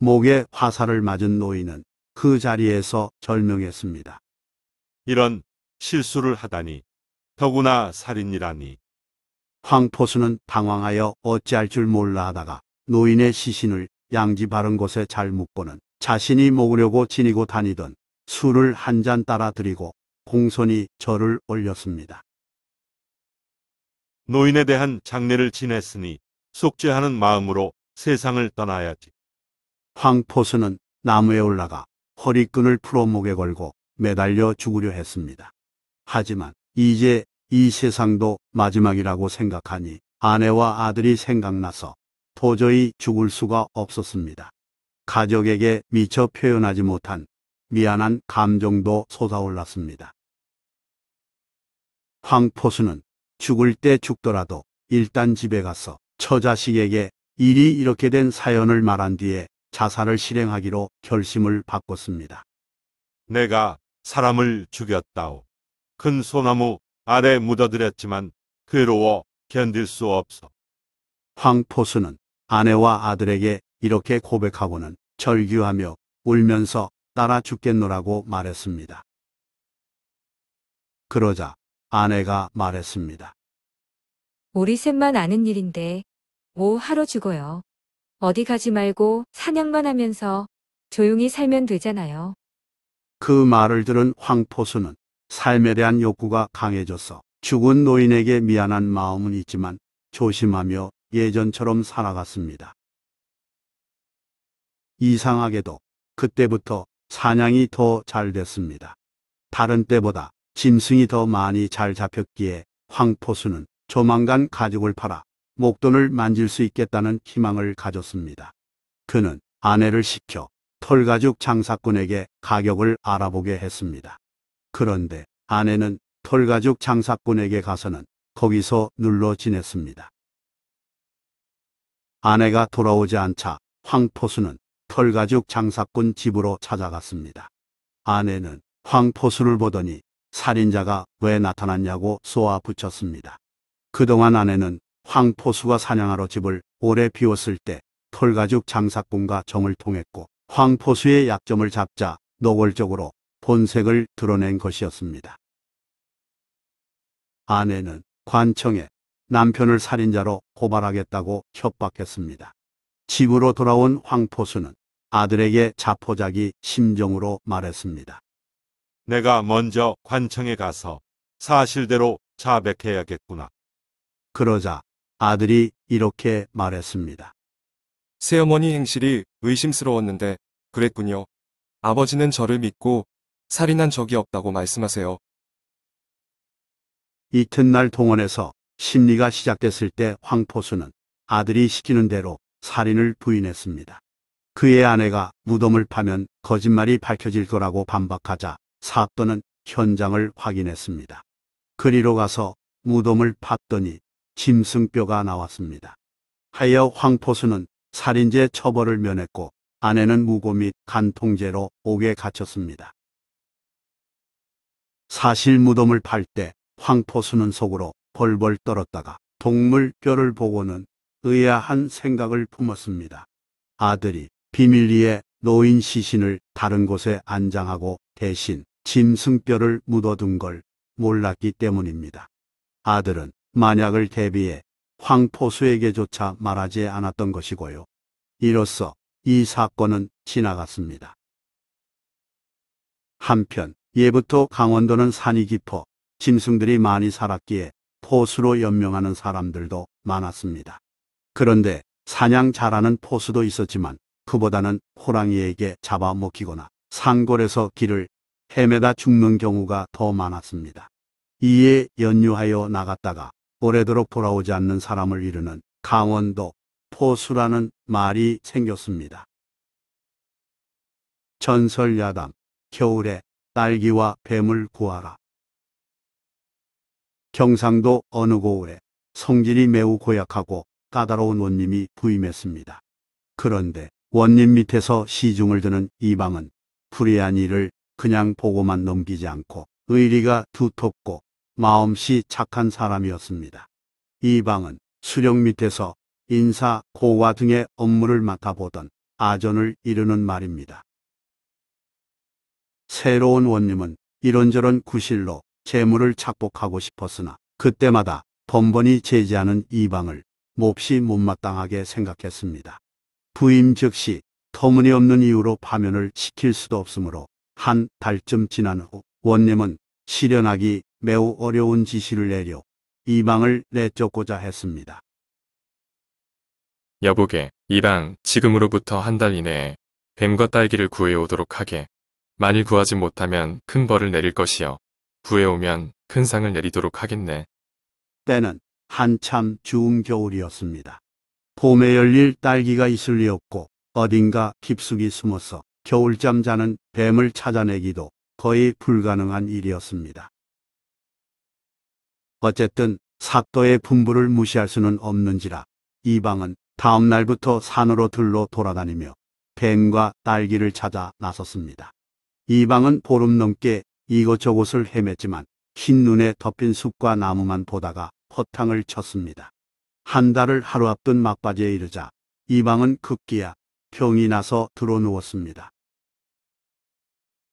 목에 화살을 맞은 노인은 그 자리에서 절명했습니다. 이런 실수를 하다니 더구나 살인이라니. 황포수는 당황하여 어찌할 줄 몰라 하다가 노인의 시신을 양지 바른 곳에 잘 묶고는 자신이 먹으려고 지니고 다니던 술을 한 잔 따라 드리고 공손히 절을 올렸습니다. 노인에 대한 장례를 지냈으니 속죄하는 마음으로 세상을 떠나야지. 황포수는 나무에 올라가 허리끈을 풀어 목에 걸고 매달려 죽으려 했습니다. 하지만 이제 이 세상도 마지막이라고 생각하니 아내와 아들이 생각나서 도저히 죽을 수가 없었습니다. 가족에게 미처 표현하지 못한 미안한 감정도 솟아올랐습니다. 황포수는 죽을 때 죽더라도 일단 집에 가서 처자식에게 일이 이렇게 된 사연을 말한 뒤에 자살을 실행하기로 결심을 바꿨습니다. 내가 사람을 죽였다오. 큰 소나무 아래 묻어드렸지만 괴로워 견딜 수 없어. 황포수는 아내와 아들에게 이렇게 고백하고는 절규하며 울면서 따라 죽겠노라고 말했습니다. 그러자 아내가 말했습니다. 우리 셋만 아는 일인데 뭐 하러 죽어요. 어디 가지 말고 사냥만 하면서 조용히 살면 되잖아요. 그 말을 들은 황포수는 삶에 대한 욕구가 강해져서 죽은 노인에게 미안한 마음은 있지만 조심하며 예전처럼 살아갔습니다. 이상하게도 그때부터 사냥이 더 잘 됐습니다. 다른 때보다 짐승이 더 많이 잘 잡혔기에 황포수는 조만간 가죽을 팔아 목돈을 만질 수 있겠다는 희망을 가졌습니다. 그는 아내를 시켜 털가죽 장사꾼에게 가격을 알아보게 했습니다. 그런데 아내는 털가죽 장사꾼에게 가서는 거기서 눌러 지냈습니다. 아내가 돌아오지 않자 황포수는 털가죽 장사꾼 집으로 찾아갔습니다. 아내는 황포수를 보더니 살인자가 왜 나타났냐고 쏘아붙였습니다. 그동안 아내는 황포수가 사냥하러 집을 오래 비웠을 때 털가죽 장사꾼과 정을 통했고 황포수의 약점을 잡자 노골적으로 본색을 드러낸 것이었습니다. 아내는 관청에 남편을 살인자로 고발하겠다고 협박했습니다. 집으로 돌아온 황포수는 아들에게 자포자기 심정으로 말했습니다. 내가 먼저 관청에 가서 사실대로 자백해야겠구나. 그러자 아들이 이렇게 말했습니다. 새어머니 행실이 의심스러웠는데 그랬군요. 아버지는 저를 믿고 살인한 적이 없다고 말씀하세요. 이튿날 동원에서 심리가 시작됐을 때 황포수는 아들이 시키는 대로 살인을 부인했습니다. 그의 아내가 무덤을 파면 거짓말이 밝혀질 거라고 반박하자 사또는 현장을 확인했습니다. 그리로 가서 무덤을 팠더니 짐승뼈가 나왔습니다. 하여 황포수는 살인죄 처벌을 면했고 아내는 무고 및 간통죄로 옥에 갇혔습니다. 사실 무덤을 팔 때 황포수는 속으로 벌벌 떨었다가 동물 뼈를 보고는 의아한 생각을 품었습니다. 아들이 비밀리에 노인 시신을 다른 곳에 안장하고 대신 짐승뼈를 묻어둔 걸 몰랐기 때문입니다. 아들은 만약을 대비해 황포수에게조차 말하지 않았던 것이고요. 이로써 이 사건은 지나갔습니다. 한편 예부터 강원도는 산이 깊어 짐승들이 많이 살았기에 포수로 연명하는 사람들도 많았습니다. 그런데 사냥 잘하는 포수도 있었지만 그보다는 호랑이에게 잡아먹히거나 산골에서 길을 헤매다 죽는 경우가 더 많았습니다. 이에 연유하여 나갔다가 오래도록 돌아오지 않는 사람을 이르는 강원도 포수라는 말이 생겼습니다. 전설야담 겨울에 딸기와 뱀을 구하라. 경상도 어느 고을에 성질이 매우 고약하고 까다로운 원님이 부임했습니다. 그런데 원님 밑에서 시중을 드는 이방은 불의한 일을 그냥 보고만 넘기지 않고 의리가 두텁고 마음씨 착한 사람이었습니다. 이방은 수령 밑에서 인사, 고화 등의 업무를 맡아보던 아전을 이루는 말입니다. 새로운 원님은 이런저런 구실로 재물을 착복하고 싶었으나 그때마다 번번이 제지하는 이방을 몹시 못마땅하게 생각했습니다. 부임 즉시 터무니없는 이유로 파면을 시킬 수도 없으므로 한 달쯤 지난 후 원님은 실현하기 매우 어려운 지시를 내려 이방을 내쫓고자 했습니다. 여보게, 이방 지금으로부터 한 달 이내에 뱀과 딸기를 구해오도록 하게. 만일 구하지 못하면 큰 벌을 내릴 것이요. 구해오면 큰 상을 내리도록 하겠네. 때는 한참 추운 겨울이었습니다. 봄에 열릴 딸기가 있을 리 없고 어딘가 깊숙이 숨어서 겨울잠 자는 뱀을 찾아내기도 거의 불가능한 일이었습니다. 어쨌든 사또의 분부를 무시할 수는 없는지라 이방은 다음 날부터 산으로 들러 돌아다니며 뱀과 딸기를 찾아 나섰습니다. 이방은 보름 넘게 이곳저곳을 헤맸지만 흰 눈에 덮인 숲과 나무만 보다가 허탕을 쳤습니다. 한 달을 하루 앞둔 막바지에 이르자 이방은 급기야 병이 나서 들어 누웠습니다.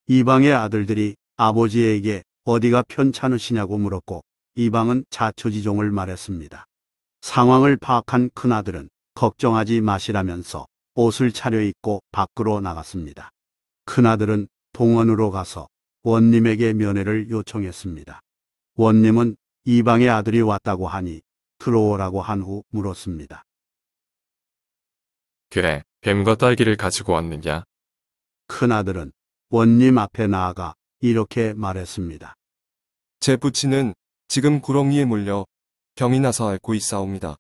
이방의 아들들이 아버지에게 어디가 편찮으시냐고 물었고 이방은 자초지종을 말했습니다. 상황을 파악한 큰아들은 걱정하지 마시라면서 옷을 차려입고 밖으로 나갔습니다. 큰아들은 동원으로 가서 원님에게 면회를 요청했습니다. 원님은 이방의 아들이 왔다고 하니 들어오라고 한 후 물었습니다. 그래, 뱀과 딸기를 가지고 왔느냐? 큰아들은 원님 앞에 나아가 이렇게 말했습니다. 제 부친은 지금 구렁이에 물려 병이 나서 앓고 있사옵니다.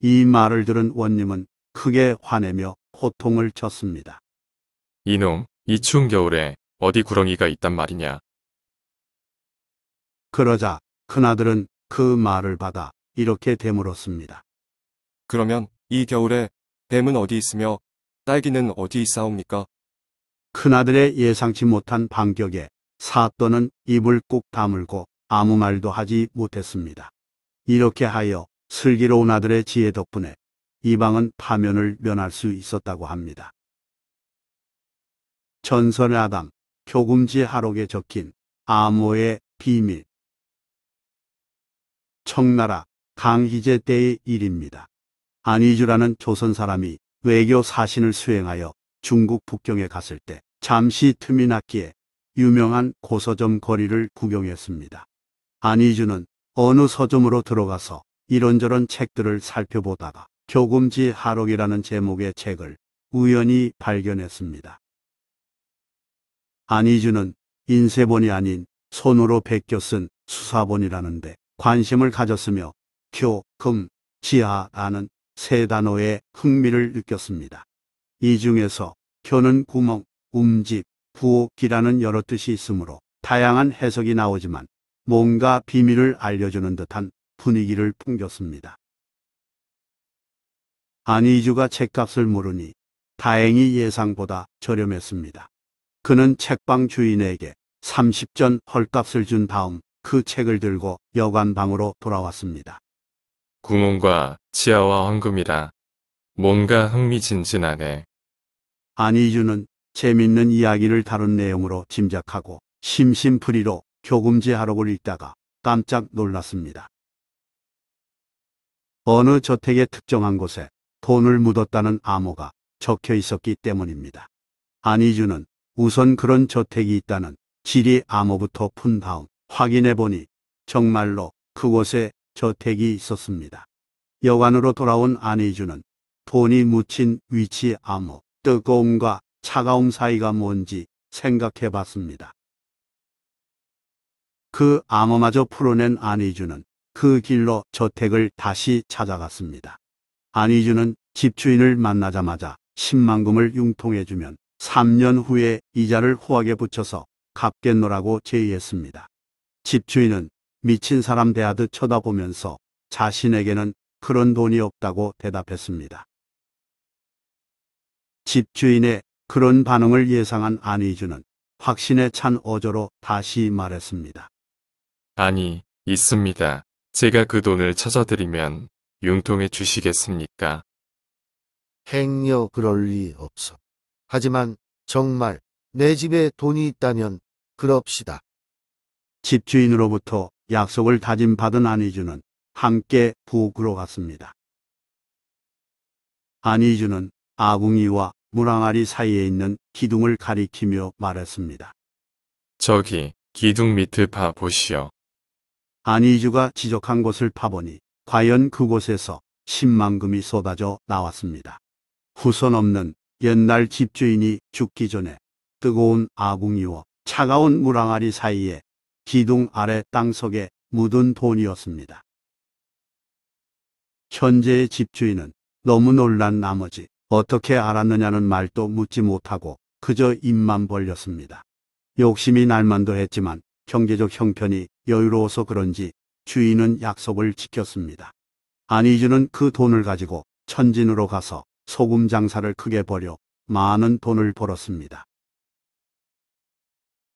이 말을 들은 원님은 크게 화내며 호통을 쳤습니다. 이놈, 이 추운 겨울에 어디 구렁이가 있단 말이냐? 그러자 큰아들은 그 말을 받아 이렇게 되물었습니다. 그러면 이 겨울에 뱀은 어디 있으며 딸기는 어디 있사옵니까? 큰아들의 예상치 못한 반격에 사또는 입을 꾹 다물고 아무 말도 하지 못했습니다. 이렇게 하여 슬기로운 아들의 지혜 덕분에 이방은 파면을 면할 수 있었다고 합니다. 전설의 아담, 교금지 하록에 적힌 암호의 비밀 청나라 강희제 때의 일입니다. 안희주라는 조선 사람이 외교 사신을 수행하여 중국 북경에 갔을 때 잠시 틈이 났기에 유명한 고서점 거리를 구경했습니다. 안희주는 어느 서점으로 들어가서 이런저런 책들을 살펴보다가 교금지 하록이라는 제목의 책을 우연히 발견했습니다. 안희주는 인쇄본이 아닌 손으로 베껴 쓴 수사본이라는데 관심을 가졌으며 교, 금, 지하라는 세 단어에 흥미를 느꼈습니다. 이 중에서 교는 구멍, 움집, 부엌이라는 여러 뜻이 있으므로 다양한 해석이 나오지만 뭔가 비밀을 알려주는 듯한 분위기를 풍겼습니다. 안희주가 책값을 물으니 다행히 예상보다 저렴했습니다. 그는 책방 주인에게 30전 헐값을 준 다음 그 책을 들고 여관 방으로 돌아왔습니다. 구몬과 치아와 황금이라 뭔가 흥미진진하네. 안희주는 재밌는 이야기를 다룬 내용으로 짐작하고 심심풀이로 교금지 하록을 읽다가 깜짝 놀랐습니다. 어느 저택의 특정한 곳에 돈을 묻었다는 암호가 적혀 있었기 때문입니다. 안희주는 우선 그런 저택이 있다는 지리 암호부터 푼 다음 확인해 보니 정말로 그곳에 저택이 있었습니다. 여관으로 돌아온 안희주는 돈이 묻힌 위치 암호, 뜨거움과 차가움 사이가 뭔지 생각해 봤습니다. 그 암호마저 풀어낸 안희주는 그 길로 저택을 다시 찾아갔습니다. 안희주는 집주인을 만나자마자 10만금을 융통해주면 3년 후에 이자를 호하게 붙여서 갚겠노라고 제의했습니다. 집주인은 미친 사람 대하듯 쳐다보면서 자신에게는 그런 돈이 없다고 대답했습니다. 집주인의 그런 반응을 예상한 안희주는 확신에 찬 어조로 다시 말했습니다. 아니, 있습니다. 제가 그 돈을 찾아드리면 융통해 주시겠습니까? 행여 그럴 리 없어. 하지만 정말 내 집에 돈이 있다면 그럽시다. 집주인으로부터 약속을 다짐받은 안희주는 함께 부엌으로 갔습니다. 안희주는 아궁이와 무랑아리 사이에 있는 기둥을 가리키며 말했습니다. 저기 기둥 밑을 파보시오 안희주가 지적한 곳을 파보니 과연 그곳에서 10만금이 쏟아져 나왔습니다. 후손 없는 옛날 집주인이 죽기 전에 뜨거운 아궁이와 차가운 무랑아리 사이에 기둥 아래 땅속에 묻은 돈이었습니다. 현재의 집주인은 너무 놀란 나머지 어떻게 알았느냐는 말도 묻지 못하고 그저 입만 벌렸습니다. 욕심이 날만도 했지만 경제적 형편이 여유로워서 그런지 주인은 약속을 지켰습니다. 안희주는 그 돈을 가지고 천진으로 가서 소금 장사를 크게 벌여 많은 돈을 벌었습니다.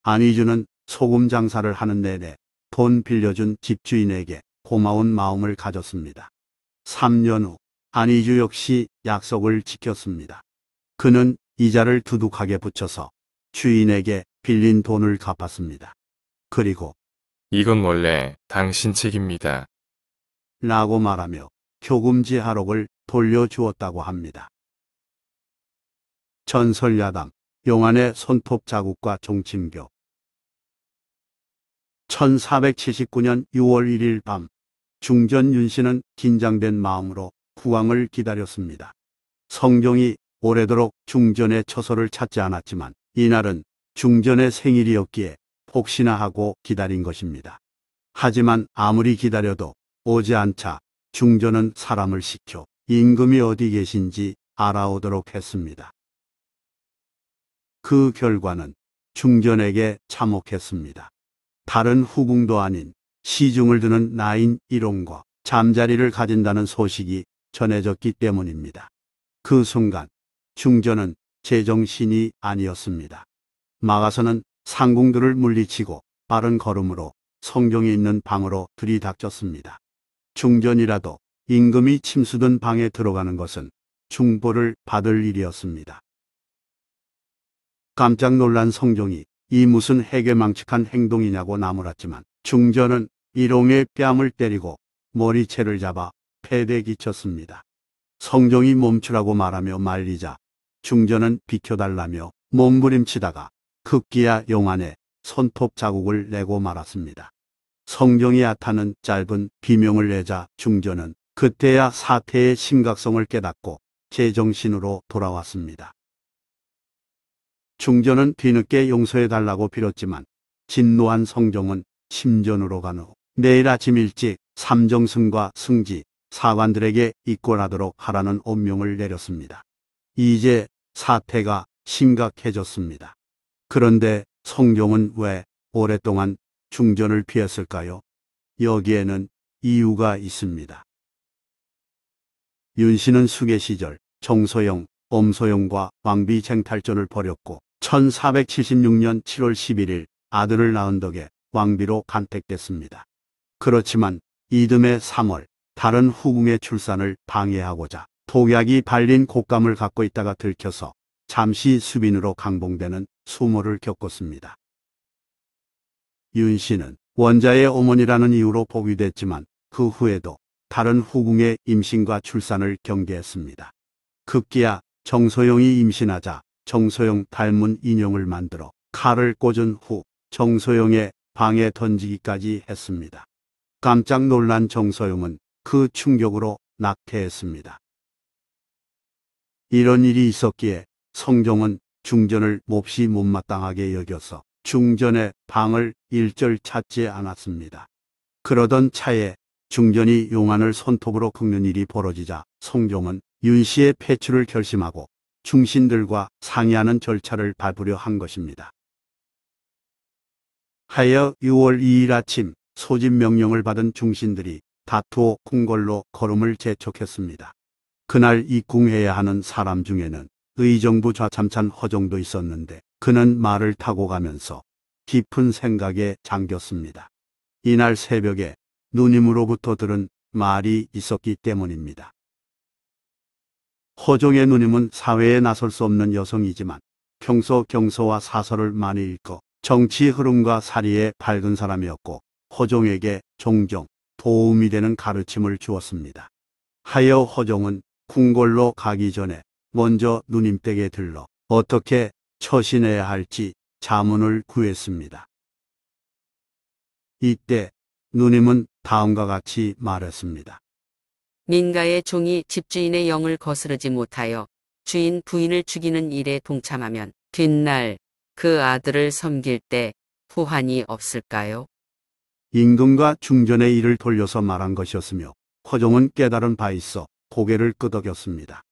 안희주는 소금 장사를 하는 내내 돈 빌려준 집주인에게 고마운 마음을 가졌습니다. 3년 후 안희주 역시 약속을 지켰습니다. 그는 이자를 두둑하게 붙여서 주인에게 빌린 돈을 갚았습니다. 그리고 이건 원래 당신 책입니다. 라고 말하며 교금지 하록을 돌려주었다고 합니다. 전설야당, 용안의 손톱 자국과 종침교 1479년 6월 1일 밤 중전 윤씨는 긴장된 마음으로 국왕을 기다렸습니다. 성종이 오래도록 중전의 처소를 찾지 않았지만 이날은 중전의 생일이었기에 혹시나 하고 기다린 것입니다. 하지만 아무리 기다려도 오지 않자 중전은 사람을 시켜 임금이 어디 계신지 알아오도록 했습니다. 그 결과는 중전에게 참혹했습니다. 다른 후궁도 아닌 시중을 드는 나인 일홍과 잠자리를 가진다는 소식이 전해졌기 때문입니다. 그 순간 중전은 제정신이 아니었습니다. 막아서는 상궁들을 물리치고 빠른 걸음으로 성경이 있는 방으로 들이닥쳤습니다. 중전이라도 임금이 침수된 방에 들어가는 것은 중보를 받을 일이었습니다. 깜짝 놀란 성종이 이 무슨 해괴망측한 행동이냐고 나무랐지만 중전은 이롱의 뺨을 때리고 머리채를 잡아 패대 기쳤습니다. 성종이 멈추라고 말하며 말리자 중전은 비켜달라며 몸부림치다가 극기야 용안에 손톱 자국을 내고 말았습니다. 성종이 아타는 짧은 비명을 내자 중전은 그때야 사태의 심각성을 깨닫고 제정신으로 돌아왔습니다. 중전은 뒤늦게 용서해달라고 빌었지만 진노한 성종은 심전으로 간 후 내일 아침 일찍 삼정승과 승지, 사관들에게 입궐하도록 하라는 엄명을 내렸습니다. 이제 사태가 심각해졌습니다. 그런데 성종은 왜 오랫동안 중전을 피했을까요? 여기에는 이유가 있습니다. 윤씨는 수계 시절 정소영, 엄소용과 왕비 쟁탈전을 벌였고 1476년 7월 11일 아들을 낳은 덕에 왕비로 간택됐습니다. 그렇지만 이듬해 3월 다른 후궁의 출산을 방해하고자 독약이 발린 곶감을 갖고 있다가 들켜서 잠시 수빈으로 강봉되는 수모를 겪었습니다. 윤 씨는 원자의 어머니라는 이유로 복위됐지만 그 후에도 다른 후궁의 임신과 출산을 경계했습니다. 급기야 정소영이 임신하자 정소영 닮은 인형을 만들어 칼을 꽂은 후 정소영의 방에 던지기까지 했습니다. 깜짝 놀란 정소영은 그 충격으로 낙태했습니다. 이런 일이 있었기에 성종은 중전을 몹시 못마땅하게 여겨서 중전의 방을 일절 찾지 않았습니다. 그러던 차에 중전이 용안을 손톱으로 긁는 일이 벌어지자 성종은 윤 씨의 폐출을 결심하고 중신들과 상의하는 절차를 밟으려 한 것입니다. 하여 6월 2일 아침 소집 명령을 받은 중신들이 다투어 궁궐로 걸음을 재촉했습니다. 그날 입궁해야 하는 사람 중에는 의정부 좌참찬 허정도 있었는데 그는 말을 타고 가면서 깊은 생각에 잠겼습니다. 이날 새벽에 누님으로부터 들은 말이 있었기 때문입니다. 허종의 누님은 사회에 나설 수 없는 여성이지만 평소 경서와 사설을 많이 읽고 정치 흐름과 사리에 밝은 사람이었고 허종에게 종종 도움이 되는 가르침을 주었습니다. 하여 허종은 궁궐로 가기 전에 먼저 누님 댁에 들러 어떻게 처신해야 할지 자문을 구했습니다. 이때 누님은 다음과 같이 말했습니다. 민가의 종이 집주인의 영을 거스르지 못하여 주인 부인을 죽이는 일에 동참하면 뒷날 그 아들을 섬길 때 후환이 없을까요? 임금과 중전의 일을 돌려서 말한 것이었으며 허종은 깨달은 바 있어 고개를 끄덕였습니다.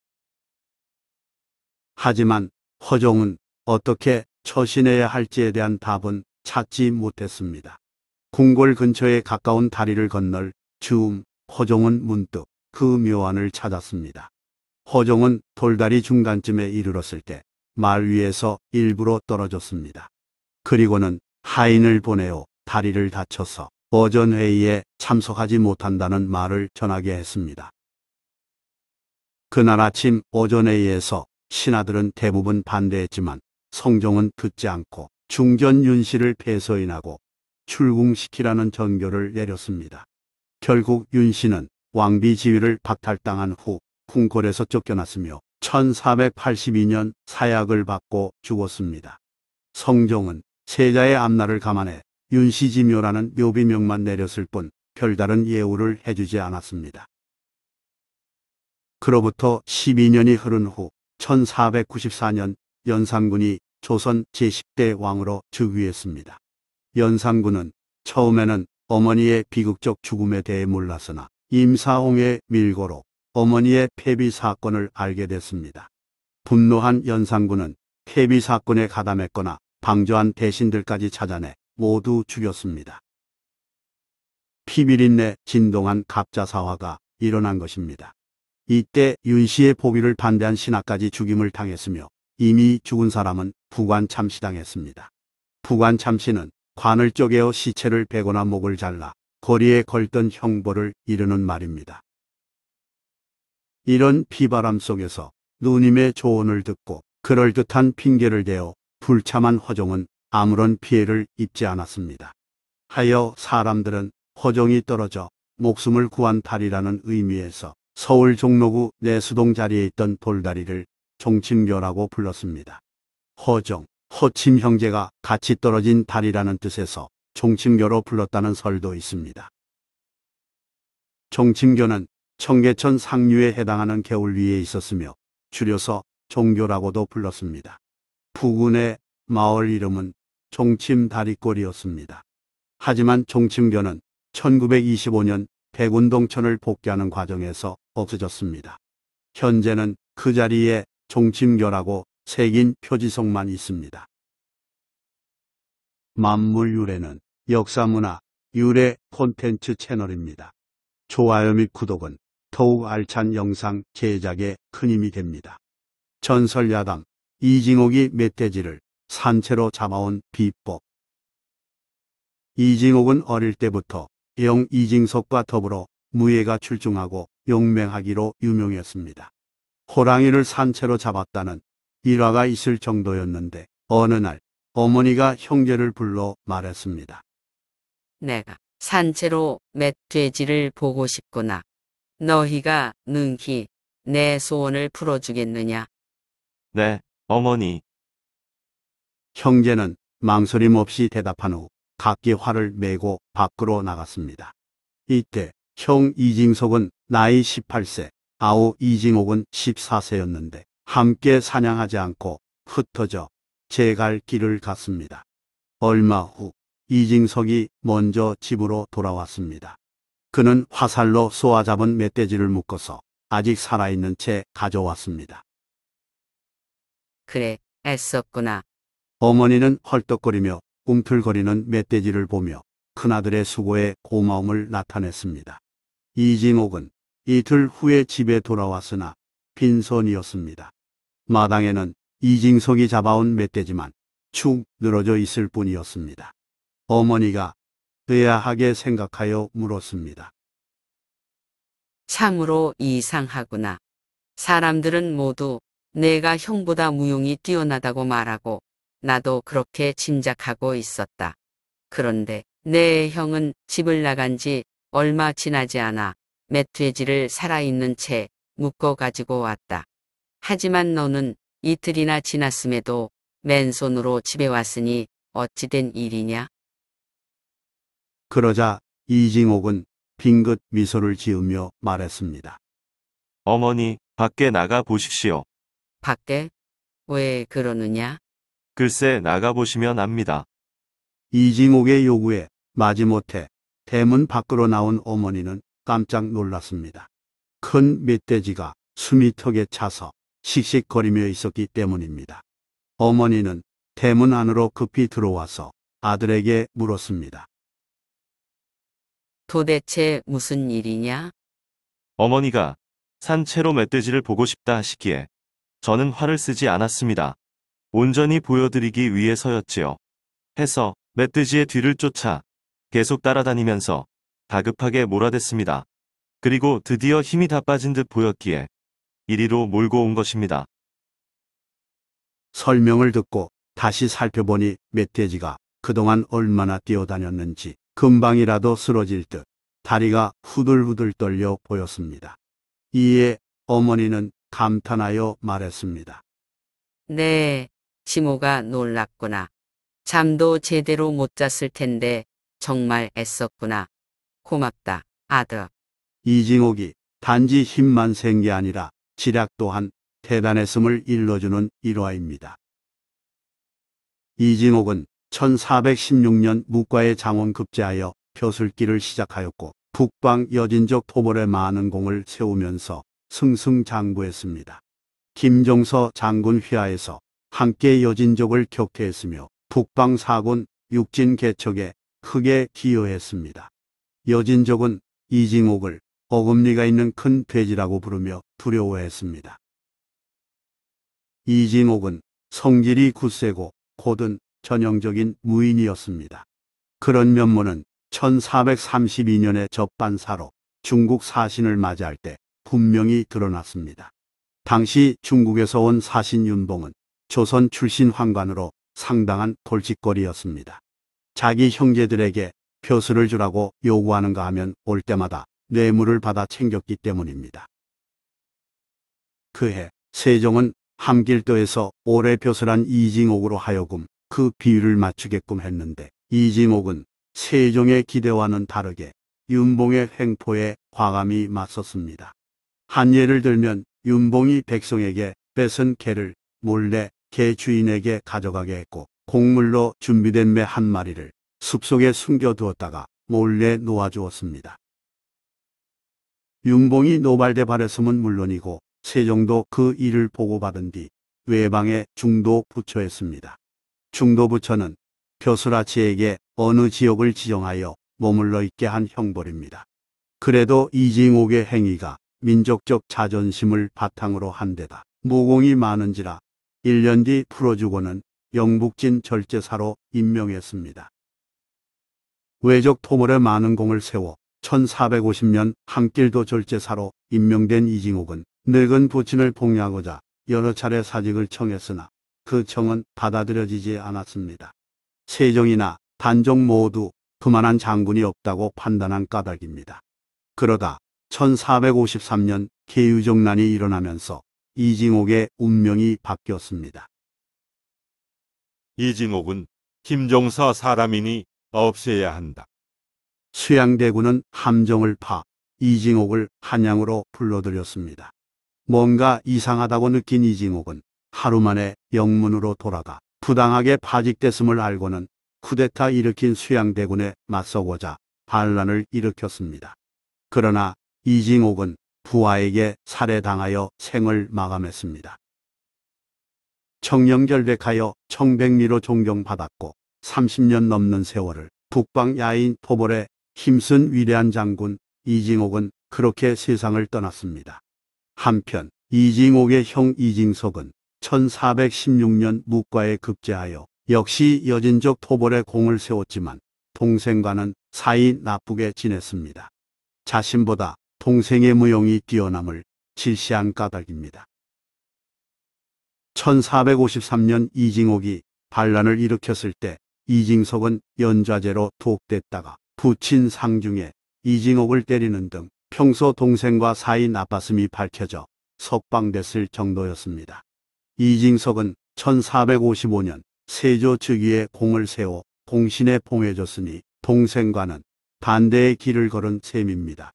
하지만 허종은 어떻게 처신해야 할지에 대한 답은 찾지 못했습니다. 궁궐 근처에 가까운 다리를 건널 주음 허종은 문득 그 묘안을 찾았습니다. 허종은 돌다리 중간쯤에 이르렀을 때 말 위에서 일부러 떨어졌습니다. 그리고는 하인을 보내어 다리를 다쳐서 어전회의에 참석하지 못한다는 말을 전하게 했습니다. 그날 아침 어전회의에서 신하들은 대부분 반대했지만 성종은 듣지 않고 중전 윤씨를 폐서인하고 출궁시키라는 전교를 내렸습니다. 결국 윤씨는 왕비 지위를 박탈당한 후 궁궐에서 쫓겨났으며 1482년 사약을 받고 죽었습니다. 성종은 세자의 앞날을 감안해 윤시지묘라는 묘비명만 내렸을 뿐 별다른 예우를 해주지 않았습니다. 그로부터 12년이 흐른 후 1494년 연산군이 조선 제10대 왕으로 즉위했습니다. 연산군은 처음에는 어머니의 비극적 죽음에 대해 몰랐으나 임사홍의 밀고로 어머니의 폐비 사건을 알게 됐습니다. 분노한 연산군은 폐비 사건에 가담했거나 방조한 대신들까지 찾아내 모두 죽였습니다. 피비린내 진동한 갑자사화가 일어난 것입니다. 이때 윤씨의 포위를 반대한 신하까지 죽임을 당했으며 이미 죽은 사람은 부관 참시당했습니다. 부관 참시는 관을 쪼개어 시체를 베거나 목을 잘라 거리에 걸던 형벌을 이르는 말입니다. 이런 비바람 속에서 누님의 조언을 듣고 그럴듯한 핑계를 대어 불참한 허종은 아무런 피해를 입지 않았습니다. 하여 사람들은 허종이 떨어져 목숨을 구한 달이라는 의미에서 서울 종로구 내수동 자리에 있던 돌다리를 종침교라고 불렀습니다. 허종 허침 형제가 같이 떨어진 달이라는 뜻에서 종침교로 불렀다는 설도 있습니다. 종침교는 청계천 상류에 해당하는 개울 위에 있었으며 줄여서 종교라고도 불렀습니다. 부근의 마을 이름은 종침다리골이었습니다. 하지만 종침교는 1925년 백운동천을 복귀하는 과정에서 없어졌습니다. 현재는 그 자리에 종침교라고 새긴 표지석만 있습니다. 만물 유래는 역사문화 유래 콘텐츠 채널입니다. 좋아요 및 구독은 더욱 알찬 영상 제작에 큰 힘이 됩니다. 전설 야당 이징옥이 멧돼지를 산채로 잡아온 비법 이징옥은 어릴 때부터 영 이징석과 더불어 무예가 출중하고 용맹하기로 유명했습니다. 호랑이를 산채로 잡았다는 일화가 있을 정도였는데 어느 날 어머니가 형제를 불러 말했습니다. 내가 산채로 맷돼지를 보고 싶구나. 너희가 능히 내 소원을 풀어주겠느냐? 네, 어머니. 형제는 망설임 없이 대답한 후 각기 화를 메고 밖으로 나갔습니다. 이때 형 이징석은 나이 18세, 아우 이징옥은 14세였는데 함께 사냥하지 않고 흩어져 제갈 길을 갔습니다. 얼마 후 이징석이 먼저 집으로 돌아왔습니다. 그는 화살로 쏘아 잡은 멧돼지를 묶어서 아직 살아있는 채 가져왔습니다. 그래, 애썼구나. 어머니는 헐떡거리며 움틀거리는 멧돼지를 보며 큰아들의 수고에 고마움을 나타냈습니다. 이징옥은 이틀 후에 집에 돌아왔으나 빈손이었습니다. 마당에는 이징석이 잡아온 멧돼지만 축 늘어져 있을 뿐이었습니다. 어머니가 의아하게 생각하여 물었습니다. 참으로 이상하구나. 사람들은 모두 내가 형보다 무용이 뛰어나다고 말하고 나도 그렇게 짐작하고 있었다. 그런데 내 형은 집을 나간 지 얼마 지나지 않아 멧돼지를 살아있는 채 묶어 가지고 왔다. 하지만 너는 이틀이나 지났음에도 맨손으로 집에 왔으니 어찌된 일이냐? 그러자 이징옥은 빙긋 미소를 지으며 말했습니다. 어머니, 밖에 나가 보십시오. 밖에? 왜 그러느냐? 글쎄 나가 보시면 압니다. 이징옥의 요구에 마지못해 대문 밖으로 나온 어머니는 깜짝 놀랐습니다. 큰 멧돼지가 숨이 턱에 차서 씩씩거리며 있었기 때문입니다. 어머니는 대문 안으로 급히 들어와서 아들에게 물었습니다. 도대체 무슨 일이냐? 어머니가 산 채로 멧돼지를 보고 싶다 하시기에 저는 화를 쓰지 않았습니다. 온전히 보여드리기 위해서였지요. 해서 멧돼지의 뒤를 쫓아 계속 따라다니면서 다급하게 몰아댔습니다. 그리고 드디어 힘이 다 빠진 듯 보였기에 이리로 몰고 온 것입니다. 설명을 듣고 다시 살펴보니 멧돼지가 그동안 얼마나 뛰어다녔는지 금방이라도 쓰러질 듯 다리가 후들후들 떨려 보였습니다. 이에 어머니는 감탄하여 말했습니다. 네, 지모가 놀랐구나. 잠도 제대로 못 잤을 텐데 정말 애썼구나. 고맙다, 아들. 이징옥이 단지 힘만 센게 아니라 지략 또한 대단했음을 일러주는 일화입니다. 이진옥은 1416년 묵과의 장원 급제하여 표술기를 시작하였고 북방 여진족 토벌에 많은 공을 세우면서 승승장구했습니다. 김종서 장군 휘하에서 함께 여진족을 격퇴했으며 북방 사군 육진 개척에 크게 기여했습니다. 여진족은 이징옥을 어금니가 있는 큰 돼지라고 부르며 두려워했습니다. 이진옥은 성질이 굳세고 곧은 전형적인 무인이었습니다. 그런 면모는 1 4 3 2년에 접반사로 중국 사신을 맞이할 때 분명히 드러났습니다. 당시 중국에서 온 사신 윤봉은 조선 출신 환관으로 상당한 돌직거리였습니다. 자기 형제들에게 표수를 주라고 요구하는가 하면 올 때마다 뇌물을 받아 챙겼기 때문입니다. 그해 세종은 함길도에서 오래 벼슬한 이징옥으로 하여금 그 비위를 맞추게끔 했는데 이징옥은 세종의 기대와는 다르게 윤봉의 횡포에 과감히 맞섰습니다. 한 예를 들면 윤봉이 백성에게 뺏은 개를 몰래 개 주인에게 가져가게 했고 곡물로 준비된 매 한 마리를 숲속에 숨겨두었다가 몰래 놓아주었습니다. 윤봉이 노발대 발했음은 물론이고 세종도 그 일을 보고받은 뒤 외방에 중도 부처했습니다. 중도 부처는 벼슬아치에게 어느 지역을 지정하여 머물러 있게 한 형벌입니다. 그래도 이징옥의 행위가 민족적 자존심을 바탕으로 한 데다 무공이 많은지라 1년 뒤 풀어주고는 영북진 절제사로 임명했습니다. 외적 토벌에 많은 공을 세워 1450년 한길도 절제사로 임명된 이징옥은 늙은 부친을 복양하고자 여러 차례 사직을 청했으나 그 청은 받아들여지지 않았습니다. 세종이나 단종 모두 그만한 장군이 없다고 판단한 까닭입니다. 그러다 1453년 계유정난이 일어나면서 이징옥의 운명이 바뀌었습니다. 이징옥은 김종서 사람이니 없애야 한다. 수양대군은 함정을 파 이징옥을 한양으로 불러들였습니다. 뭔가 이상하다고 느낀 이징옥은 하루 만에 영문으로 돌아가 부당하게 파직됐음을 알고는 쿠데타 일으킨 수양대군에 맞서고자 반란을 일으켰습니다. 그러나 이징옥은 부하에게 살해당하여 생을 마감했습니다. 청령결백하여 청백리로 존경받았고 30년 넘는 세월을 북방 야인 토벌의 힘쓴 위대한 장군 이징옥은 그렇게 세상을 떠났습니다. 한편 이징옥의 형 이징석은 1416년 무과에 급제하여 역시 여진족 토벌의 공을 세웠지만 동생과는 사이 나쁘게 지냈습니다. 자신보다 동생의 무용이 뛰어남을 질시한 까닭입니다. 1453년 이징옥이 반란을 일으켰을 때 이징석은 연좌제로 독됐다가 부친 상중에 이징옥을 때리는 등 평소 동생과 사이 나빴음이 밝혀져 석방됐을 정도였습니다. 이징석은 1455년 세조 즉위에 공을 세워 공신에 봉해줬으니 동생과는 반대의 길을 걸은 셈입니다.